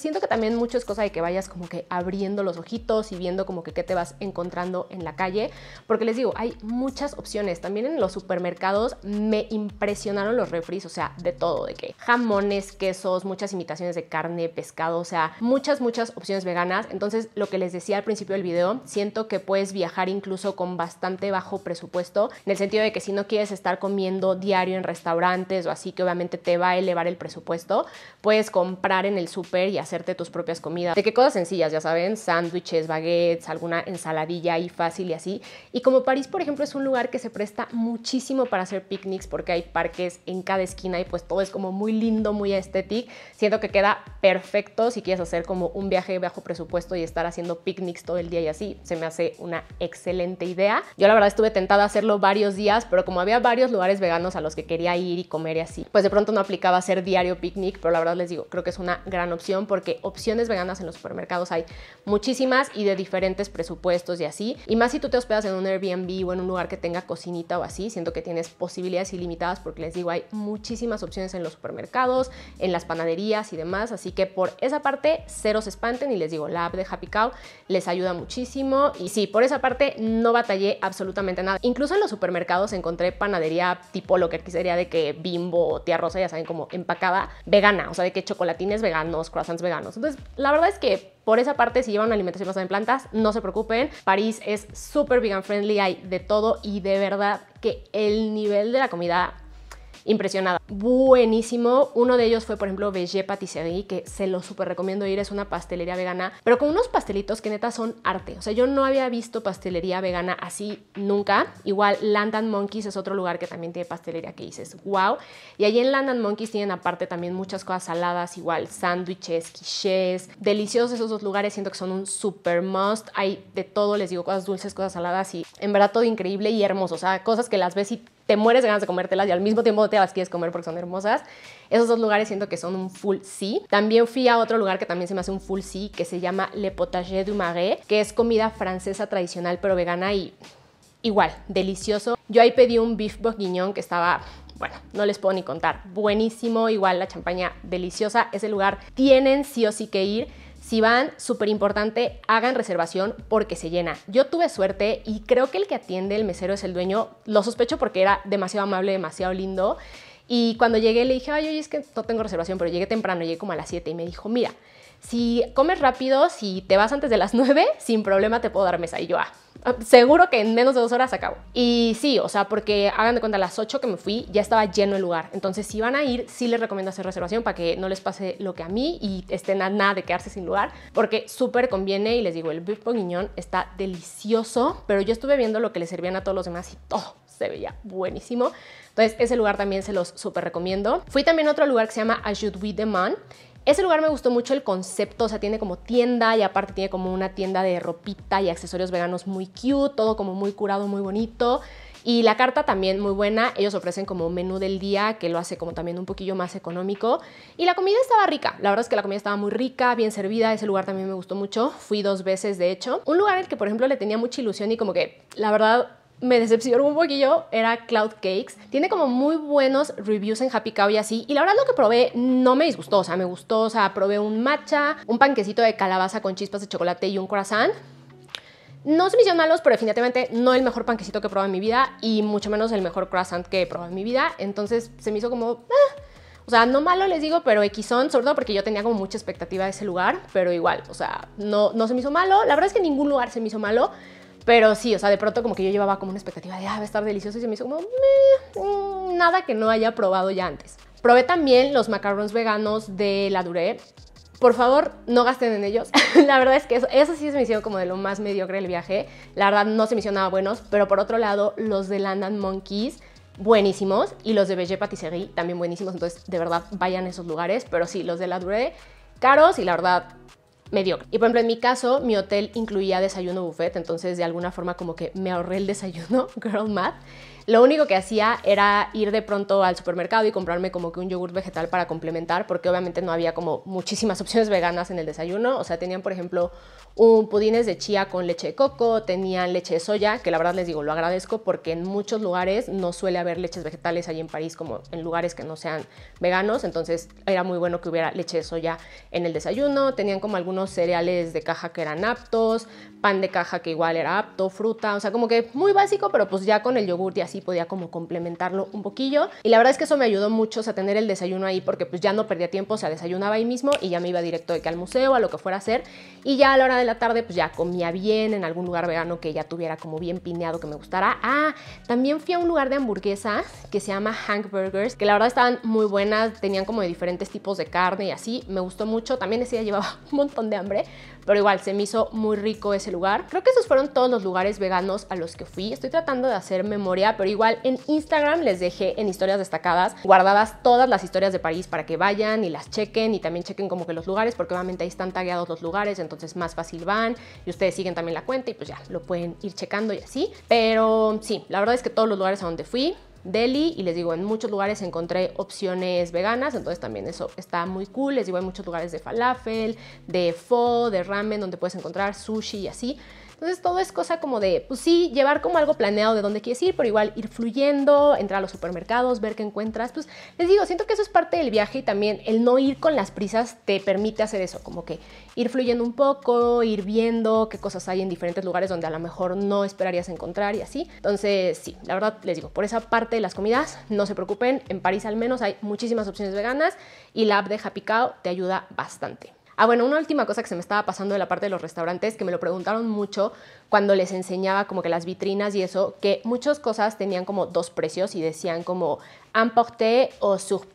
siento que también mucho es cosa de que vayas como que abriendo los ojitos y viendo como que qué te vas encontrando en la calle, porque les digo, hay muchas opciones. También en los supermercados me impresionaron los refris, o sea, de todo, de que jamones, quesos, muchas imitaciones de carne, pescado, o sea, muchas, muchas opciones veganas. Entonces, lo que les decía al principio del video, siento que puedes viajar incluso con bastante bajo presupuesto, en el sentido de que si no quieres estar comiendo diario en restaurantes o así, que obviamente te va a elevar el presupuesto, comprar en el súper y hacerte tus propias comidas. De qué cosas sencillas, ya saben, sándwiches, baguettes, alguna ensaladilla ahí fácil y así. Y como París, por ejemplo, es un lugar que se presta muchísimo para hacer picnics porque hay parques en cada esquina y pues todo es como muy lindo, muy estético. Siento que queda perfecto si quieres hacer como un viaje bajo presupuesto y estar haciendo picnics todo el día y así. Se me hace una excelente idea. Yo la verdad estuve tentada a hacerlo varios días, pero como había varios lugares veganos a los que quería ir y comer y así, pues de pronto no aplicaba hacer diario picnic, pero la verdad digo, creo que es una gran opción porque opciones veganas en los supermercados hay muchísimas y de diferentes presupuestos y así. Y más si tú te hospedas en un Airbnb o en un lugar que tenga cocinita o así, siento que tienes posibilidades ilimitadas porque les digo, hay muchísimas opciones en los supermercados, en las panaderías y demás. Así que por esa parte, cero se espanten y les digo, la app de Happy Cow les ayuda muchísimo. Y sí, por esa parte no batallé absolutamente nada. Incluso en los supermercados encontré panadería tipo lo que quisiera de que Bimbo o Tía Rosa, ya saben, como empacada vegana, o sea, de que chocolatines veganos, croissants veganos. Entonces, la verdad es que por esa parte, si llevan una alimentación basada en plantas, no se preocupen. París es súper vegan friendly, hay de todo y de verdad que el nivel de la comida impresionada. Buenísimo. Uno de ellos fue, por ejemplo, Veggie Patisserie, que se lo súper recomiendo ir. Es una pastelería vegana, pero con unos pastelitos que neta son arte. O sea, yo no había visto pastelería vegana así nunca. Igual and Monkeys es otro lugar que también tiene pastelería que dices, wow. Y allí en and Monkeys tienen aparte también muchas cosas saladas, igual sándwiches, quiches. Deliciosos esos dos lugares. Siento que son un super must. Hay de todo, les digo, cosas dulces, cosas saladas y en verdad todo increíble y hermoso. O sea, cosas que las ves y te mueres de ganas de comértelas y al mismo tiempo te las quieres comer porque son hermosas. Esos dos lugares siento que son un full sí. También fui a otro lugar que también se me hace un full sí, que se llama Le Potager du Marais, que es comida francesa tradicional pero vegana y igual, delicioso. Yo ahí pedí un beef bourguignon que estaba bueno, no les puedo ni contar. Buenísimo, igual la champaña deliciosa. Ese lugar tienen sí o sí que ir. Si van, súper importante, hagan reservación porque se llena. Yo tuve suerte y creo que el que atiende el mesero es el dueño. Lo sospecho porque era demasiado amable, demasiado lindo. Y cuando llegué le dije, ay, oye, es que no tengo reservación, pero llegué temprano, llegué como a las 7 y me dijo, mira, si comes rápido, si te vas antes de las 9, sin problema te puedo dar mesa. Y yo, ah, ah, seguro que en menos de dos horas acabo. Y sí, o sea, porque hagan de cuenta, a las 8 que me fui ya estaba lleno el lugar. Entonces, si van a ir, sí les recomiendo hacer reservación para que no les pase lo que a mí y estén a nada de quedarse sin lugar, porque súper conviene. Y les digo, el beef guiñón está delicioso, pero yo estuve viendo lo que le servían a todos los demás y todo se veía buenísimo. Entonces, ese lugar también se los súper recomiendo. Fui también a otro lugar que se llama Ajoutoui de Man ese lugar me gustó mucho el concepto, o sea, tiene como tienda y aparte tiene como una tienda de ropita y accesorios veganos muy cute, todo como muy curado, muy bonito. Y la carta también muy buena, ellos ofrecen como menú del día que lo hace como también un poquillo más económico. Y la comida estaba rica, la verdad es que la comida estaba muy rica, bien servida, ese lugar también me gustó mucho, fui dos veces de hecho. Un lugar el que por ejemplo le tenía mucha ilusión y como que la verdad me decepcionó un poquillo era Cloud Cakes. Tiene como muy buenos reviews en Happy Cow y así. Y la verdad lo que probé no me disgustó, o sea, me gustó. O sea, probé un matcha, un panquecito de calabaza con chispas de chocolate y un croissant. No se me hicieron malos, pero definitivamente no el mejor panquecito que he probado en mi vida y mucho menos el mejor croissant que he probado en mi vida. Entonces se me hizo como... Ah". O sea, no malo les digo, pero Xon, sobre todo porque yo tenía como mucha expectativa de ese lugar, pero igual, o sea, no, no se me hizo malo. La verdad es que en ningún lugar se me hizo malo. Pero sí, o sea, de pronto como que yo llevaba como una expectativa de, ah, va a estar delicioso y se me hizo como, mm, nada que no haya probado ya antes. Probé también los macarons veganos de la Dure, Por favor, no gasten en ellos. la verdad es que eso, sí se me hicieron como de lo más mediocre del viaje. La verdad no se me hicieron nada buenos, pero por otro lado, los de Landon Monkeys buenísimos y los de Belle Patisserie también buenísimos, entonces de verdad vayan a esos lugares, pero sí, los de la Dure caros y la verdad mediocre. Y por ejemplo, en mi caso, mi hotel incluía desayuno buffet, entonces de alguna forma como que me ahorré el desayuno, girl math. Lo único que hacía era ir de pronto al supermercado y comprarme como que un yogur vegetal para complementar, porque obviamente no había como muchísimas opciones veganas en el desayuno. O sea, tenían, por ejemplo, un pudines de chía con leche de coco, tenían leche de soya, que la verdad les digo, lo agradezco porque en muchos lugares no suele haber leches vegetales ahí en París como en lugares que no sean veganos, entonces era muy bueno que hubiera leche de soya en el desayuno, tenían como algunos cereales de caja que eran aptos, pan de caja que igual era apto, fruta, o sea, como que muy básico, pero pues ya con el yogur y así podía como complementarlo un poquillo. Y la verdad es que eso me ayudó mucho, a tener el desayuno ahí porque pues ya no perdía tiempo, o sea, desayunaba ahí mismo y ya me iba directo de que al museo, a lo que fuera a hacer. Y ya a la hora de la tarde pues ya comía bien en algún lugar vegano que ya tuviera como bien pineado que me gustara. Ah, también fui a un lugar de hamburguesa que se llama Hank Burgers, que la verdad estaban muy buenas, tenían como de diferentes tipos de carne y así, me gustó mucho, también ese día llevaba un montón de hambre, pero igual se me hizo muy rico ese lugar. Creo que esos fueron todos los lugares veganos a los que fui. Estoy tratando de hacer memoria, pero igual en Instagram les dejé en historias destacadas guardadas todas las historias de París para que vayan y las chequen y también chequen como que los lugares, porque obviamente ahí están tagueados los lugares, entonces más fácil van y ustedes siguen también la cuenta y pues ya lo pueden ir checando y así. Pero sí, la verdad es que todos los lugares a donde fui Delhi y les digo, en muchos lugares encontré opciones veganas, entonces también eso está muy cool, les digo, hay muchos lugares de falafel, de fo, de ramen, donde puedes encontrar sushi y así. Entonces todo es cosa como de, pues sí, llevar como algo planeado de dónde quieres ir, pero igual ir fluyendo, entrar a los supermercados, ver qué encuentras. Pues les digo, siento que eso es parte del viaje y también el no ir con las prisas te permite hacer eso, como que ir fluyendo un poco, ir viendo qué cosas hay en diferentes lugares donde a lo mejor no esperarías encontrar y así. Entonces sí, la verdad les digo, por esa parte de las comidas, no se preocupen, en París al menos hay muchísimas opciones veganas y la app de Happy Cow te ayuda bastante. Ah, bueno, una última cosa que se me estaba pasando de la parte de los restaurantes, que me lo preguntaron mucho cuando les enseñaba como que las vitrinas y eso, que muchas cosas tenían como dos precios y decían como emporté o sur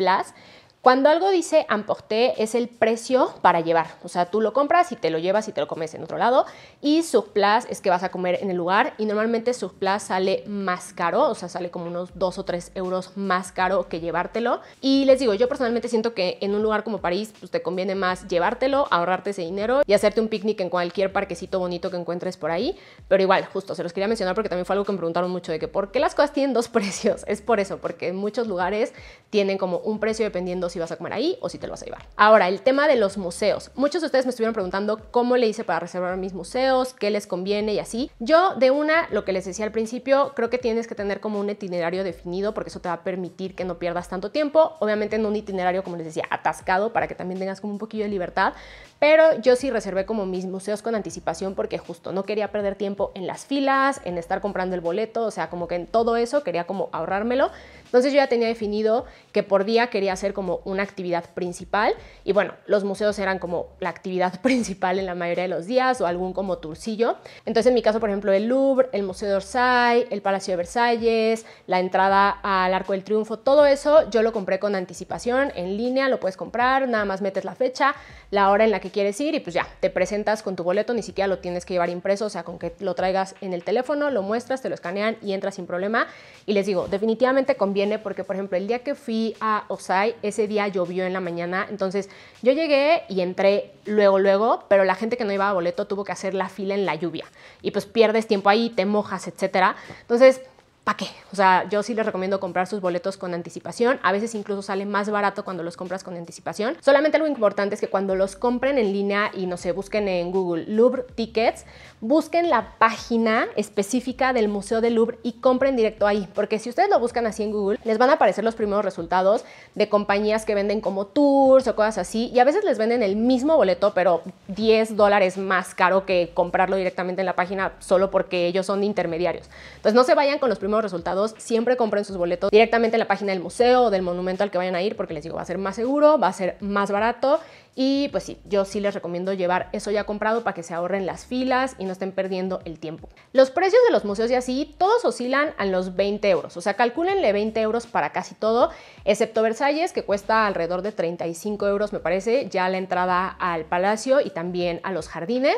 cuando algo dice amporté es el precio para llevar, o sea, tú lo compras y te lo llevas y te lo comes en otro lado y surplus es que vas a comer en el lugar y normalmente surplus sale más caro, o sea, sale como unos 2 o 3 euros más caro que llevártelo y les digo, yo personalmente siento que en un lugar como París pues te conviene más llevártelo, ahorrarte ese dinero y hacerte un picnic en cualquier parquecito bonito que encuentres por ahí, pero igual, justo, se los quería mencionar porque también fue algo que me preguntaron mucho de que por qué las cosas tienen dos precios, es por eso, porque en muchos lugares tienen como un precio dependiendo si vas a comer ahí o si te lo vas a llevar. Ahora, el tema de los museos. Muchos de ustedes me estuvieron preguntando cómo le hice para reservar mis museos, qué les conviene y así. Yo de una, lo que les decía al principio, creo que tienes que tener como un itinerario definido porque eso te va a permitir que no pierdas tanto tiempo. Obviamente en un itinerario, como les decía, atascado para que también tengas como un poquillo de libertad. Pero yo sí reservé como mis museos con anticipación porque justo no quería perder tiempo en las filas, en estar comprando el boleto, o sea, como que en todo eso quería como ahorrármelo. Entonces yo ya tenía definido que por día quería hacer como una actividad principal y bueno, los museos eran como la actividad principal en la mayoría de los días o algún como turcillo. Entonces en mi caso, por ejemplo, el Louvre, el Museo de Orsay, el Palacio de Versalles, la entrada al Arco del Triunfo, todo eso yo lo compré con anticipación en línea, lo puedes comprar, nada más metes la fecha, la hora en la que quieres ir y pues ya, te presentas con tu boleto, ni siquiera lo tienes que llevar impreso, o sea, con que lo traigas en el teléfono, lo muestras, te lo escanean y entras sin problema. Y les digo, definitivamente conviene porque, por ejemplo, el día que fui a Osai, ese día llovió en la mañana, entonces yo llegué y entré luego, luego, pero la gente que no iba a boleto tuvo que hacer la fila en la lluvia y pues pierdes tiempo ahí, te mojas, etcétera. Entonces, ¿para qué? O sea, yo sí les recomiendo comprar sus boletos con anticipación. A veces incluso sale más barato cuando los compras con anticipación. Solamente algo importante es que cuando los compren en línea y no se busquen en Google Louvre Tickets, busquen la página específica del Museo del Louvre y compren directo ahí. Porque si ustedes lo buscan así en Google, les van a aparecer los primeros resultados de compañías que venden como tours o cosas así. Y a veces les venden el mismo boleto, pero 10 dólares más caro que comprarlo directamente en la página solo porque ellos son intermediarios. Entonces no se vayan con los primeros resultados, siempre compren sus boletos directamente en la página del museo o del monumento al que vayan a ir, porque les digo, va a ser más seguro, va a ser más barato y pues sí, yo sí les recomiendo llevar eso ya comprado para que se ahorren las filas y no estén perdiendo el tiempo. Los precios de los museos y así, todos oscilan a los 20 euros, o sea, calcúlenle 20 euros para casi todo, excepto Versalles, que cuesta alrededor de 35 euros, me parece, ya la entrada al palacio y también a los jardines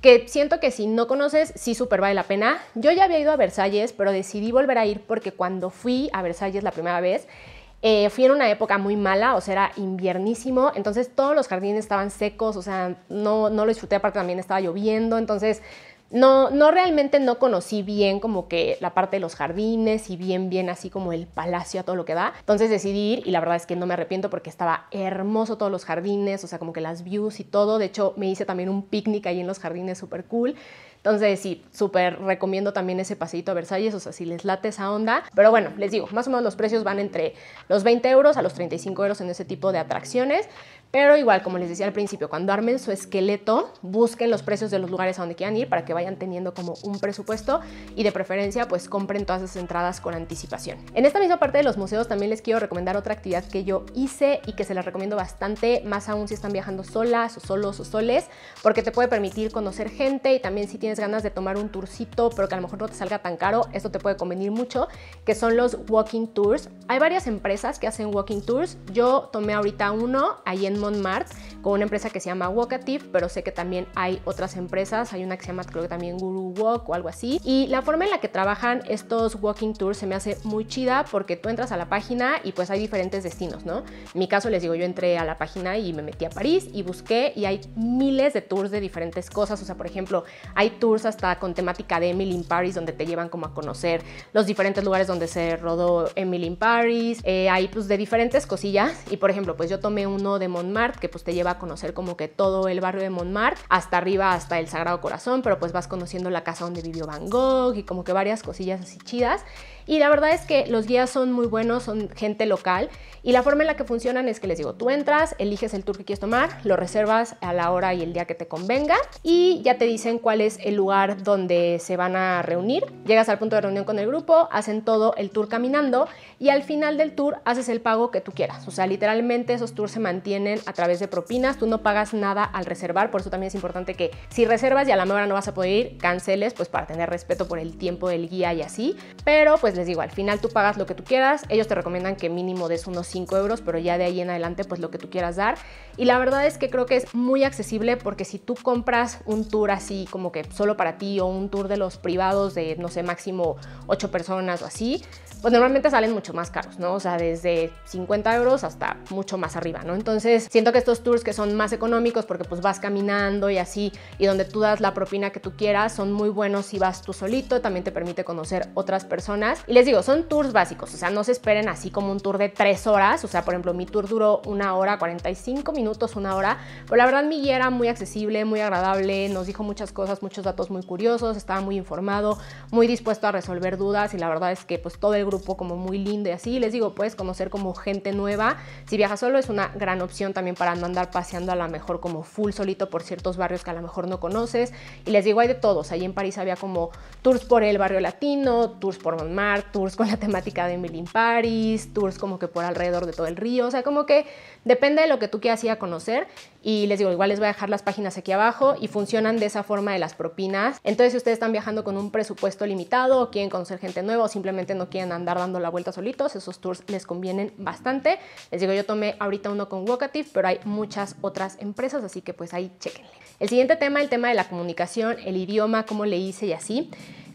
que siento que si no conoces, sí súper vale la pena. Yo ya había ido a Versalles, pero decidí volver a ir porque cuando fui a Versalles la primera vez, eh, fui en una época muy mala, o sea, era inviernísimo, entonces todos los jardines estaban secos, o sea, no, no lo disfruté, aparte también estaba lloviendo, entonces no, no realmente no conocí bien como que la parte de los jardines y bien, bien así como el palacio a todo lo que da. Entonces decidí y la verdad es que no me arrepiento porque estaba hermoso todos los jardines, o sea, como que las views y todo. De hecho, me hice también un picnic ahí en los jardines súper cool. Entonces, sí, súper recomiendo también ese pasito a Versalles, o sea, si les late esa onda. Pero bueno, les digo, más o menos los precios van entre los 20 euros a los 35 euros en ese tipo de atracciones. Pero igual, como les decía al principio, cuando armen su esqueleto, busquen los precios de los lugares a donde quieran ir para que vayan teniendo como un presupuesto y de preferencia pues compren todas esas entradas con anticipación. En esta misma parte de los museos también les quiero recomendar otra actividad que yo hice y que se las recomiendo bastante, más aún si están viajando solas o solos o soles, porque te puede permitir conocer gente y también si tienes tienes ganas de tomar un tourcito, pero que a lo mejor no te salga tan caro, esto te puede convenir mucho, que son los walking tours. Hay varias empresas que hacen walking tours. Yo tomé ahorita uno ahí en Montmartre con una empresa que se llama Walkative, pero sé que también hay otras empresas. Hay una que se llama, creo que también Guru Walk o algo así. Y la forma en la que trabajan estos walking tours se me hace muy chida porque tú entras a la página y pues hay diferentes destinos, ¿no? En mi caso, les digo, yo entré a la página y me metí a París y busqué y hay miles de tours de diferentes cosas. O sea, por ejemplo, hay tours hasta con temática de Emily in Paris, donde te llevan como a conocer los diferentes lugares donde se rodó Emily in Paris. Eh, hay pues de diferentes cosillas. Y por ejemplo, pues yo tomé uno de Montmartre, que pues te lleva a conocer como que todo el barrio de Montmartre, hasta arriba, hasta el Sagrado Corazón, pero pues vas conociendo la casa donde vivió Van Gogh y como que varias cosillas así chidas. Y la verdad es que los guías son muy buenos, son gente local. Y la forma en la que funcionan es que les digo, tú entras, eliges el tour que quieres tomar, lo reservas a la hora y el día que te convenga y ya te dicen cuál es el lugar donde se van a reunir. Llegas al punto de reunión con el grupo, hacen todo el tour caminando y al final del tour haces el pago que tú quieras. O sea, literalmente esos tours se mantienen a través de propinas, tú no pagas nada al reservar, por eso también es importante que si reservas y a la hora no vas a poder ir, canceles pues para tener respeto por el tiempo del guía y así. Pero pues les digo, al final tú pagas lo que tú quieras, ellos te recomiendan que mínimo des unos 5 euros, pero ya de ahí en adelante pues lo que tú quieras dar. Y la verdad es que creo que es muy accesible porque si tú compras un tour así como que solo para ti o un tour de los privados de, no sé, máximo 8 personas o así, pues normalmente salen mucho más caros, ¿no? O sea, desde 50 euros hasta mucho más arriba, ¿no? Entonces, siento que estos tours que son más económicos porque pues vas caminando y así, y donde tú das la propina que tú quieras, son muy buenos si vas tú solito, también te permite conocer otras personas y les digo, son tours básicos, o sea, no se esperen así como un tour de tres horas, o sea, por ejemplo, mi tour duró una hora, 45 minutos, una hora, pero la verdad mi guía era muy accesible, muy agradable, nos dijo muchas cosas, muchos datos muy curiosos, estaba muy informado, muy dispuesto a resolver dudas y la verdad es que pues todo el grupo como muy lindo y así, les digo, puedes conocer como gente nueva, si viajas solo es una gran opción también para no andar paseando a lo mejor como full solito por ciertos barrios que a lo mejor no conoces y les digo, hay de todos, allí en París había como tours por el barrio latino, tours por Montmartre, tours con la temática de Emily Paris, tours como que por alrededor de todo el río, o sea, como que depende de lo que tú quieras ir a conocer y les digo, igual les voy a dejar las páginas aquí abajo y funcionan de esa forma de las propinas. Entonces, si ustedes están viajando con un presupuesto limitado o quieren conocer gente nueva o simplemente no quieren andar dando la vuelta solitos, esos tours les convienen bastante. Les digo, yo tomé ahorita uno con Vocative, pero hay muchas otras empresas, así que pues ahí chequenle. El siguiente tema, el tema de la comunicación, el idioma, cómo le hice y así.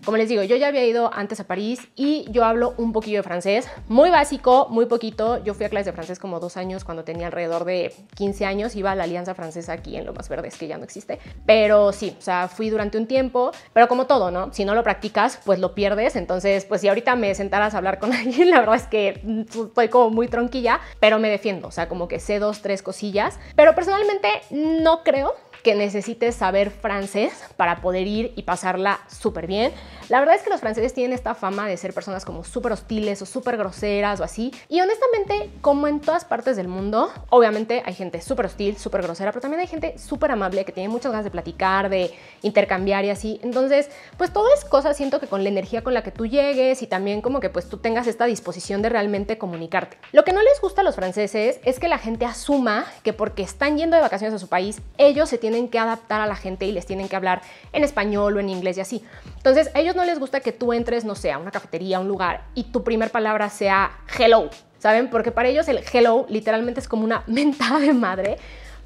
Como les digo, yo ya había ido antes a París y yo hablo un poquillo de francés, muy básico, muy poquito. Yo fui a clases de francés como dos años cuando tenía alrededor de 15 años, iba a la Alianza Francesa aquí en Lo Más Verdes, que ya no existe. Pero sí, o sea, fui durante un tiempo, pero como todo, ¿no? Si no lo practicas, pues lo pierdes. Entonces, pues si ahorita me sentaras a hablar con alguien, la verdad es que estoy como muy tronquilla, pero me defiendo, o sea, como que sé dos, tres cosillas. Pero personalmente no creo que necesites saber francés para poder ir y pasarla súper bien. La verdad es que los franceses tienen esta fama de ser personas como súper hostiles o súper groseras o así. Y honestamente, como en todas partes del mundo, obviamente hay gente súper hostil, súper grosera, pero también hay gente súper amable que tiene muchas ganas de platicar, de intercambiar y así. Entonces, pues todo es cosa, siento que con la energía con la que tú llegues y también como que pues tú tengas esta disposición de realmente comunicarte. Lo que no les gusta a los franceses es que la gente asuma que porque están yendo de vacaciones a su país, ellos se tienen tienen que adaptar a la gente y les tienen que hablar en español o en inglés y así. Entonces, a ellos no les gusta que tú entres, no sé, a una cafetería, a un lugar y tu primer palabra sea hello, ¿saben? Porque para ellos el hello literalmente es como una mentada de madre.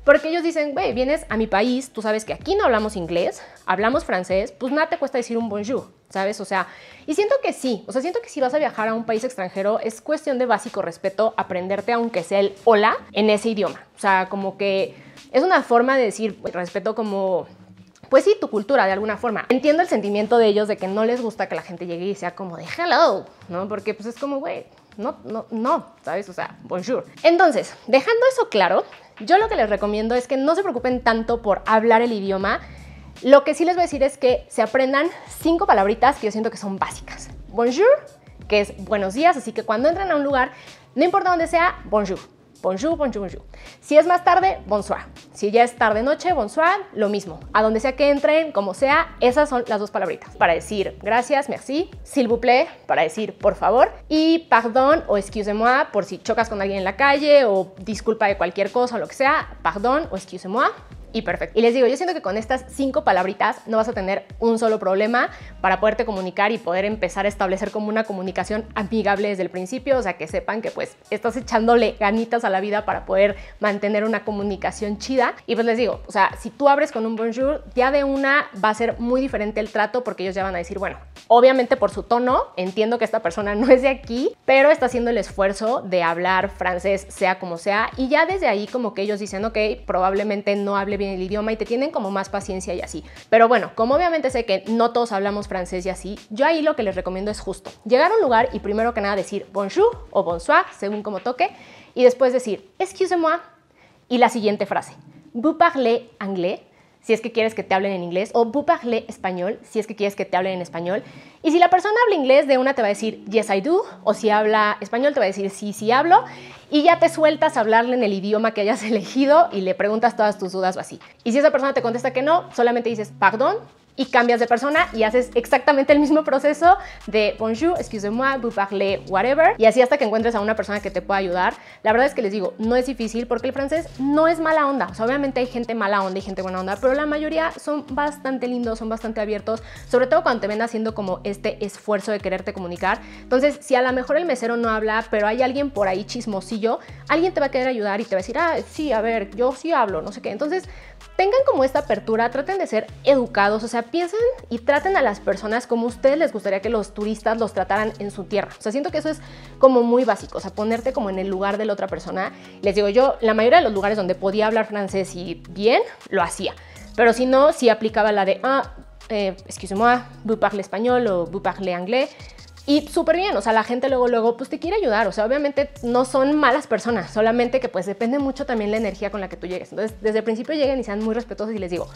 Porque ellos dicen, güey, vienes a mi país, tú sabes que aquí no hablamos inglés, hablamos francés, pues nada te cuesta decir un bonjour, ¿sabes? O sea, y siento que sí, o sea, siento que si vas a viajar a un país extranjero, es cuestión de básico respeto aprenderte, aunque sea el hola, en ese idioma. O sea, como que es una forma de decir, respeto como pues sí, tu cultura de alguna forma. Entiendo el sentimiento de ellos de que no les gusta que la gente llegue y sea como de hello, ¿no? Porque pues es como, güey, no, no, no, ¿sabes? O sea, bonjour. Entonces, dejando eso claro, yo lo que les recomiendo es que no se preocupen tanto por hablar el idioma. Lo que sí les voy a decir es que se aprendan cinco palabritas que yo siento que son básicas. Bonjour, que es buenos días, así que cuando entren a un lugar, no importa dónde sea, bonjour. Bonjour, bonjour, bonjour. Si es más tarde, bonsoir. Si ya es tarde noche, bonsoir, lo mismo. A donde sea que entren, como sea, esas son las dos palabritas. Para decir gracias, merci, s'il vous plaît, para decir por favor, y pardon o excusez-moi por si chocas con alguien en la calle o disculpa de cualquier cosa o lo que sea, pardon o excusez-moi y perfecto. Y les digo, yo siento que con estas cinco palabritas no vas a tener un solo problema para poderte comunicar y poder empezar a establecer como una comunicación amigable desde el principio, o sea, que sepan que pues estás echándole ganitas a la vida para poder mantener una comunicación chida. Y pues les digo, o sea, si tú abres con un bonjour, ya de una va a ser muy diferente el trato porque ellos ya van a decir, bueno, obviamente por su tono, entiendo que esta persona no es de aquí, pero está haciendo el esfuerzo de hablar francés sea como sea y ya desde ahí como que ellos dicen, ok, probablemente no hable bien el idioma y te tienen como más paciencia y así. Pero bueno, como obviamente sé que no todos hablamos francés y así, yo ahí lo que les recomiendo es justo llegar a un lugar y primero que nada decir bonjour o bonsoir, según como toque, y después decir excusez-moi y la siguiente frase. Vous parlez anglais? si es que quieres que te hablen en inglés, o vous parlez español, si es que quieres que te hablen en español. Y si la persona habla inglés, de una te va a decir yes I do, o si habla español te va a decir sí, sí hablo, y ya te sueltas a hablarle en el idioma que hayas elegido y le preguntas todas tus dudas o así. Y si esa persona te contesta que no, solamente dices perdón y cambias de persona y haces exactamente el mismo proceso de bonjour, excusez-moi, vous parlez, whatever, y así hasta que encuentres a una persona que te pueda ayudar. La verdad es que les digo, no es difícil porque el francés no es mala onda. O sea, obviamente hay gente mala onda y gente buena onda, pero la mayoría son bastante lindos, son bastante abiertos, sobre todo cuando te ven haciendo como este esfuerzo de quererte comunicar. Entonces, si a lo mejor el mesero no habla, pero hay alguien por ahí chismosillo, alguien te va a querer ayudar y te va a decir, ah, sí, a ver, yo sí hablo, no sé qué. Entonces, tengan como esta apertura, traten de ser educados, o sea, piensen y traten a las personas como ustedes les gustaría que los turistas los trataran en su tierra. O sea, siento que eso es como muy básico, o sea, ponerte como en el lugar de la otra persona. Les digo, yo la mayoría de los lugares donde podía hablar francés y bien, lo hacía. Pero si no, si aplicaba la de, ah, eh, excuse-moi, vous parlez español o vous parlez anglais. Y súper bien, o sea, la gente luego, luego, pues te quiere ayudar, o sea, obviamente no son malas personas, solamente que pues depende mucho también la energía con la que tú llegues. Entonces, desde el principio lleguen y sean muy respetuosos y les digo,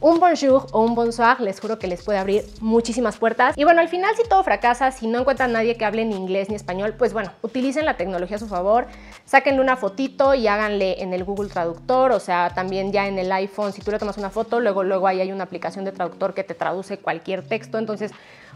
un bonjour o un bonsoir les juro que les puede abrir muchísimas puertas. Y bueno, al final si todo fracasa, si no encuentran nadie que hable ni inglés ni español, pues bueno, utilicen la tecnología a su favor, sáquenle una fotito y háganle en el Google Traductor, o sea, también ya en el iPhone, si tú le tomas una foto, luego luego ahí hay una aplicación de traductor que te traduce cualquier texto, entonces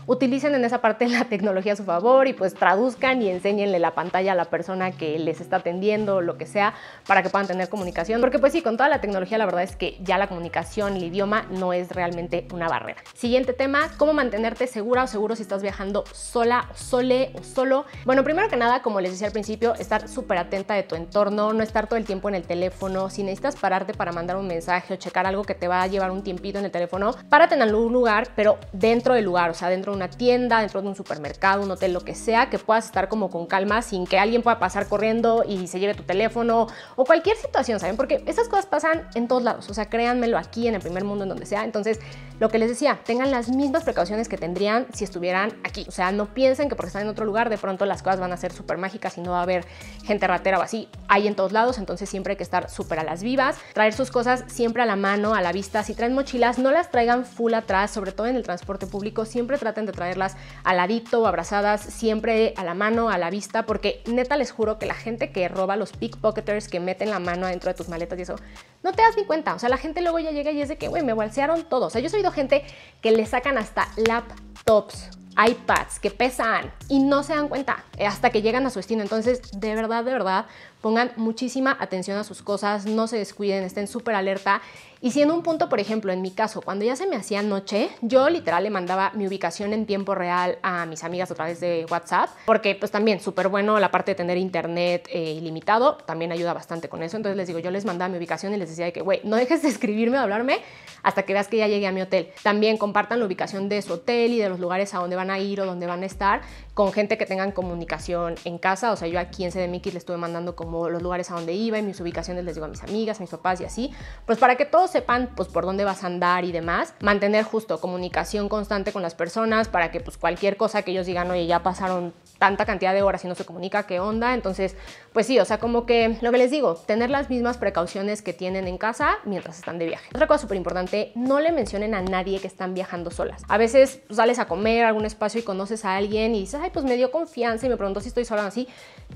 utilicen en esa parte la tecnología a su favor y pues traduzcan y enséñenle la pantalla a la persona que les está atendiendo, o lo que sea, para que puedan tener comunicación. Porque pues sí, con toda la tecnología la verdad es que ya la comunicación, el idioma no es realmente una barrera. Siguiente tema, cómo mantenerte segura o seguro si estás viajando sola sole o solo. Bueno, primero que nada, como les decía al principio, estar súper atenta de tu entorno, no estar todo el tiempo en el teléfono. Si necesitas pararte para mandar un mensaje o checar algo que te va a llevar un tiempito en el teléfono, párate en algún lugar, pero dentro del lugar, o sea, dentro dentro de una tienda, dentro de un supermercado, un hotel, lo que sea, que puedas estar como con calma sin que alguien pueda pasar corriendo y se lleve tu teléfono o cualquier situación, ¿saben? Porque esas cosas pasan en todos lados, o sea, créanmelo aquí, en el primer mundo, en donde sea. Entonces, lo que les decía, tengan las mismas precauciones que tendrían si estuvieran aquí. O sea, no piensen que porque están en otro lugar, de pronto las cosas van a ser súper mágicas y no va a haber gente ratera o así. Hay en todos lados, entonces siempre hay que estar súper a las vivas, traer sus cosas siempre a la mano, a la vista. Si traen mochilas, no las traigan full atrás, sobre todo en el transporte público, siempre traten de traerlas al ladito o abrazadas, siempre a la mano, a la vista, porque neta les juro que la gente que roba los pickpocketers que meten la mano adentro de tus maletas y eso, no te das ni cuenta. O sea, la gente luego ya llega y es de que, güey, me balsearon todo. O sea, yo he oído gente que le sacan hasta laptops iPads que pesan y no se dan cuenta eh, hasta que llegan a su destino. Entonces, de verdad, de verdad, pongan muchísima atención a sus cosas, no se descuiden, estén súper alerta. Y si en un punto, por ejemplo, en mi caso, cuando ya se me hacía noche, yo literal le mandaba mi ubicación en tiempo real a mis amigas a través de WhatsApp, porque pues también súper bueno la parte de tener internet eh, ilimitado, también ayuda bastante con eso. Entonces les digo, yo les mandaba mi ubicación y les decía de que, güey, no dejes de escribirme o hablarme hasta que veas que ya llegué a mi hotel. También compartan la ubicación de su hotel y de los lugares a donde van a ir o donde van a estar con gente que tengan comunicación en casa. O sea, yo aquí en CDMX le estuve mandando como los lugares a donde iba y mis ubicaciones les digo a mis amigas, a mis papás y así, pues para que todos sepan pues por dónde vas a andar y demás, mantener justo comunicación constante con las personas para que pues cualquier cosa que ellos digan, oye, ya pasaron tanta cantidad de horas y no se comunica, ¿qué onda? Entonces, pues sí, o sea, como que lo que les digo, tener las mismas precauciones que tienen en casa mientras están de viaje. Otra cosa súper importante, no le mencionen a nadie que están viajando solas. A veces pues, sales a comer a algún espacio y conoces a alguien y dices, ay, pues me dio confianza y me preguntó si estoy sola o así.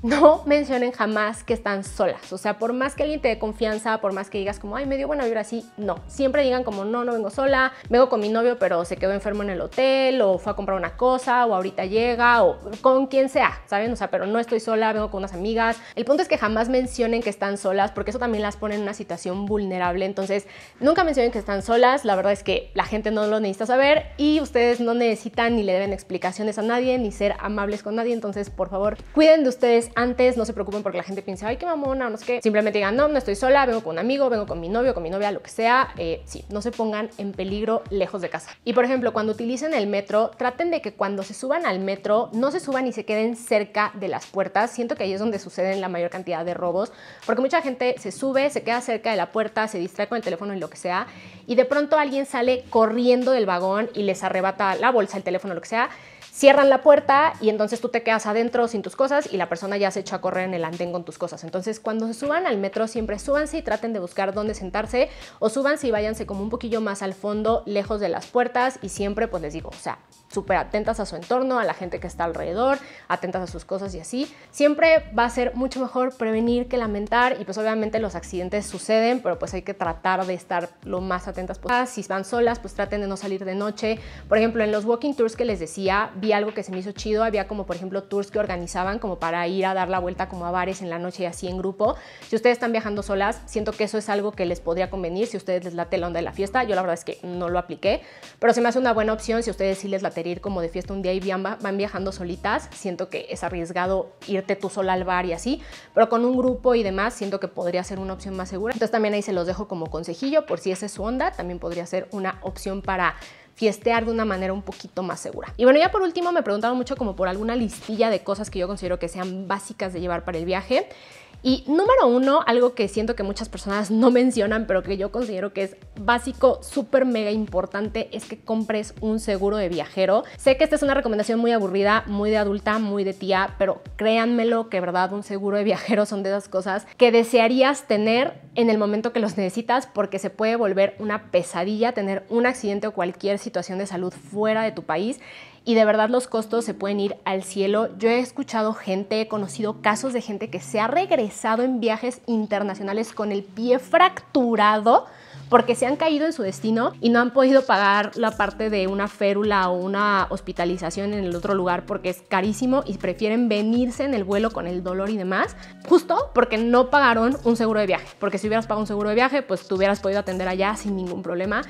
No mencionen jamás que están solas. O sea, por más que alguien te dé confianza, por más que digas como, ay, me dio buena vibra así, no. Siempre digan como, no, no vengo sola, vengo con mi novio, pero se quedó enfermo en el hotel o fue a comprar una cosa o ahorita llega o con quien sea, ¿saben? O sea, pero no estoy sola, vengo con unas amigas. El punto es que jamás mencionen que están solas porque eso también las pone en una situación vulnerable. Entonces, nunca mencionen que están solas. La verdad es que la gente no lo necesita saber y ustedes no necesitan ni le deben explicaciones a nadie ni ser amables con nadie. Entonces, por favor, cuiden de ustedes antes. No se preocupen porque la gente piensa, ay, qué mamona, no sé qué. Simplemente digan, no, no estoy sola, vengo con un amigo, vengo con mi novio, con mi novia, lo que sea. Eh, sí, no se pongan en peligro lejos de casa. Y por ejemplo, cuando utilicen el metro, traten de que cuando se suban al metro no se suban y se queden cerca de las puertas. Siento que ahí es donde suceden la mayor cantidad de robos, porque mucha gente se sube, se queda cerca de la puerta, se distrae con el teléfono y lo que sea, y de pronto alguien sale corriendo del vagón y les arrebata la bolsa, el teléfono, lo que sea cierran la puerta y entonces tú te quedas adentro sin tus cosas y la persona ya se echa a correr en el andén con tus cosas. Entonces, cuando se suban al metro, siempre súbanse y traten de buscar dónde sentarse o súbanse y váyanse como un poquillo más al fondo, lejos de las puertas y siempre, pues les digo, o sea, súper atentas a su entorno, a la gente que está alrededor, atentas a sus cosas y así. Siempre va a ser mucho mejor prevenir que lamentar y pues obviamente los accidentes suceden, pero pues hay que tratar de estar lo más atentas posibles. Si van solas, pues traten de no salir de noche. Por ejemplo, en los walking tours que les decía, vi algo que se me hizo chido. Había como, por ejemplo, tours que organizaban como para ir a dar la vuelta como a bares en la noche y así en grupo. Si ustedes están viajando solas, siento que eso es algo que les podría convenir si ustedes les late la onda de la fiesta. Yo la verdad es que no lo apliqué, pero se me hace una buena opción si ustedes sí les late ir como de fiesta un día y van viajando solitas, siento que es arriesgado irte tú sola al bar y así, pero con un grupo y demás siento que podría ser una opción más segura. Entonces también ahí se los dejo como consejillo por si esa es su onda, también podría ser una opción para fiestear de una manera un poquito más segura. Y bueno, ya por último me preguntaron mucho como por alguna listilla de cosas que yo considero que sean básicas de llevar para el viaje. Y número uno, algo que siento que muchas personas no mencionan, pero que yo considero que es básico, súper mega importante, es que compres un seguro de viajero. Sé que esta es una recomendación muy aburrida, muy de adulta, muy de tía, pero créanmelo que, verdad, un seguro de viajero son de esas cosas que desearías tener en el momento que los necesitas porque se puede volver una pesadilla tener un accidente o cualquier situación de salud fuera de tu país y de verdad los costos se pueden ir al cielo. Yo he escuchado gente, he conocido casos de gente que se ha regresado en viajes internacionales con el pie fracturado porque se han caído en su destino y no han podido pagar la parte de una férula o una hospitalización en el otro lugar porque es carísimo y prefieren venirse en el vuelo con el dolor y demás, justo porque no pagaron un seguro de viaje, porque si hubieras pagado un seguro de viaje, pues tú hubieras podido atender allá sin ningún problema.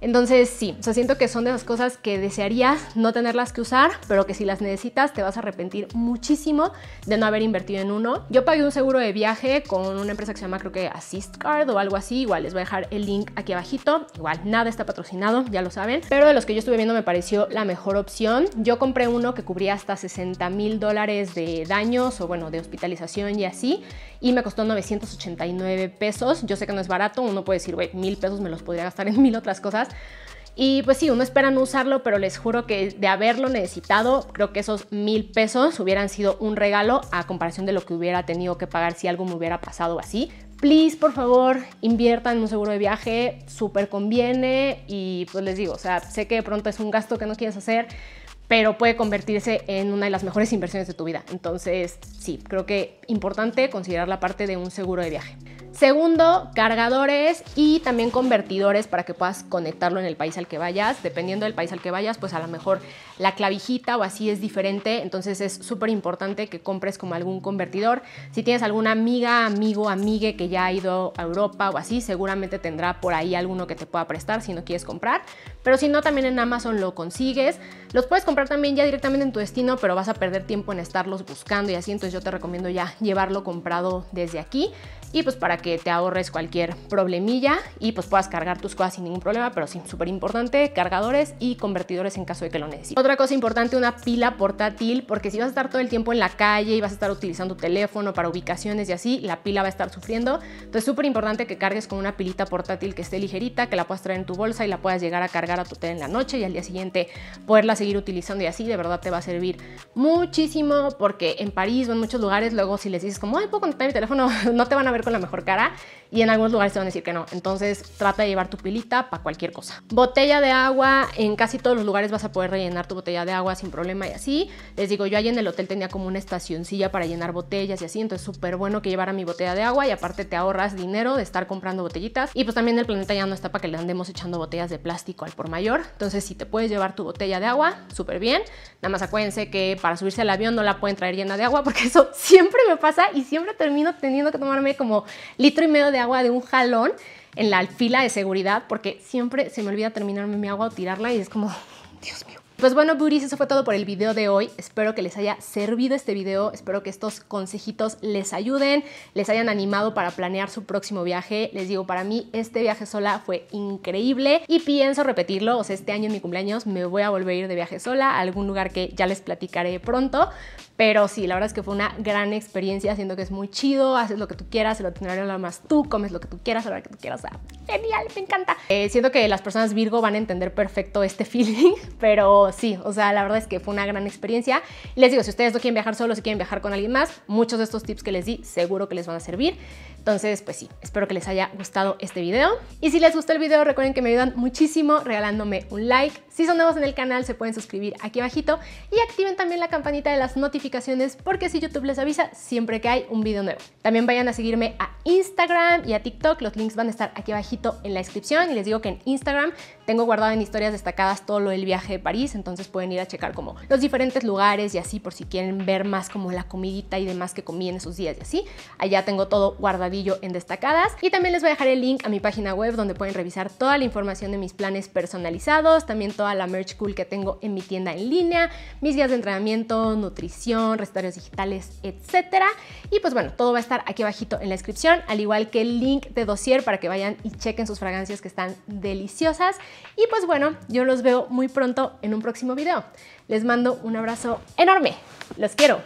Entonces sí, o siento que son de esas cosas que desearías no tenerlas que usar, pero que si las necesitas te vas a arrepentir muchísimo de no haber invertido en uno. Yo pagué un seguro de viaje con una empresa que se llama creo que Assist Card o algo así, igual les voy a dejar el link aquí abajito, igual nada está patrocinado, ya lo saben, pero de los que yo estuve viendo me pareció la mejor opción. Yo compré uno que cubría hasta 60 mil dólares de daños o bueno, de hospitalización y así, y me costó 989 pesos. Yo sé que no es barato, uno puede decir, güey, mil pesos me los podría gastar en mil otras cosas, y pues sí, uno espera no usarlo, pero les juro que de haberlo necesitado, creo que esos mil pesos hubieran sido un regalo a comparación de lo que hubiera tenido que pagar si algo me hubiera pasado así. Please, por favor, inviertan en un seguro de viaje, súper conviene y pues les digo, o sea, sé que de pronto es un gasto que no quieres hacer, pero puede convertirse en una de las mejores inversiones de tu vida. Entonces, sí, creo que importante considerar la parte de un seguro de viaje. Segundo, cargadores y también convertidores para que puedas conectarlo en el país al que vayas. Dependiendo del país al que vayas, pues a lo mejor la clavijita o así es diferente. Entonces es súper importante que compres como algún convertidor. Si tienes alguna amiga, amigo, amigue que ya ha ido a Europa o así, seguramente tendrá por ahí alguno que te pueda prestar si no quieres comprar. Pero si no, también en Amazon lo consigues. Los puedes comprar también ya directamente en tu destino, pero vas a perder tiempo en estarlos buscando y así. Entonces yo te recomiendo ya llevarlo comprado desde aquí y pues para que te ahorres cualquier problemilla y pues puedas cargar tus cosas sin ningún problema, pero sí, súper importante, cargadores y convertidores en caso de que lo necesites. Otra cosa importante, una pila portátil, porque si vas a estar todo el tiempo en la calle y vas a estar utilizando tu teléfono para ubicaciones y así, la pila va a estar sufriendo. Entonces, súper importante que cargues con una pilita portátil que esté ligerita, que la puedas traer en tu bolsa y la puedas llegar a cargar a tu hotel en la noche y al día siguiente poderla seguir utilizando y así, de verdad te va a servir muchísimo, porque en París o en muchos lugares luego si les dices como, ay, puedo conectar mi teléfono, no te van a ver con la mejor cara y en algunos lugares te van a decir que no. Entonces trata de llevar tu pilita para cualquier cosa. Botella de agua, en casi todos los lugares vas a poder rellenar tu botella de agua sin problema y así. Les digo, yo ahí en el hotel tenía como una estacioncilla para llenar botellas y así, entonces súper bueno que llevara mi botella de agua y aparte te ahorras dinero de estar comprando botellitas. Y pues también el planeta ya no está para que le andemos echando botellas de plástico al por mayor. Entonces si te puedes llevar tu botella de agua, súper bien. Nada más acuérdense que para subirse al avión no la pueden traer llena de agua porque eso siempre me pasa y siempre termino teniendo que tomarme como litro y medio de agua de un jalón en la fila de seguridad porque siempre se me olvida terminarme mi agua o tirarla y es como, Dios mío. Pues bueno, Burris eso fue todo por el video de hoy. Espero que les haya servido este video. Espero que estos consejitos les ayuden, les hayan animado para planear su próximo viaje. Les digo, para mí este viaje sola fue increíble y pienso repetirlo. O sea, este año en mi cumpleaños me voy a volver a ir de viaje sola a algún lugar que ya les platicaré pronto. Pero sí, la verdad es que fue una gran experiencia, siento que es muy chido, haces lo que tú quieras, el lo más tú, comes lo que tú quieras, a la que tú quieras, o sea, genial, me encanta. Eh, siento que las personas Virgo van a entender perfecto este feeling, pero sí, o sea, la verdad es que fue una gran experiencia. Les digo, si ustedes no quieren viajar solos, si quieren viajar con alguien más, muchos de estos tips que les di seguro que les van a servir. Entonces, pues sí, espero que les haya gustado este video. Y si les gustó el video, recuerden que me ayudan muchísimo regalándome un like. Si son nuevos en el canal, se pueden suscribir aquí abajito y activen también la campanita de las notificaciones porque si YouTube les avisa siempre que hay un video nuevo. También vayan a seguirme a Instagram y a TikTok, los links van a estar aquí abajito en la descripción y les digo que en Instagram tengo guardado en historias destacadas todo lo del viaje de París, entonces pueden ir a checar como los diferentes lugares y así por si quieren ver más como la comidita y demás que comí en esos días y así. Allá tengo todo guardadillo en destacadas. Y también les voy a dejar el link a mi página web donde pueden revisar toda la información de mis planes personalizados, también toda la merch cool que tengo en mi tienda en línea, mis guías de entrenamiento, nutrición, recetarios digitales, etc. Y pues bueno, todo va a estar aquí abajito en la descripción, al igual que el link de dossier para que vayan y chequen sus fragancias que están deliciosas. Y pues bueno, yo los veo muy pronto en un próximo video. Les mando un abrazo enorme. Los quiero.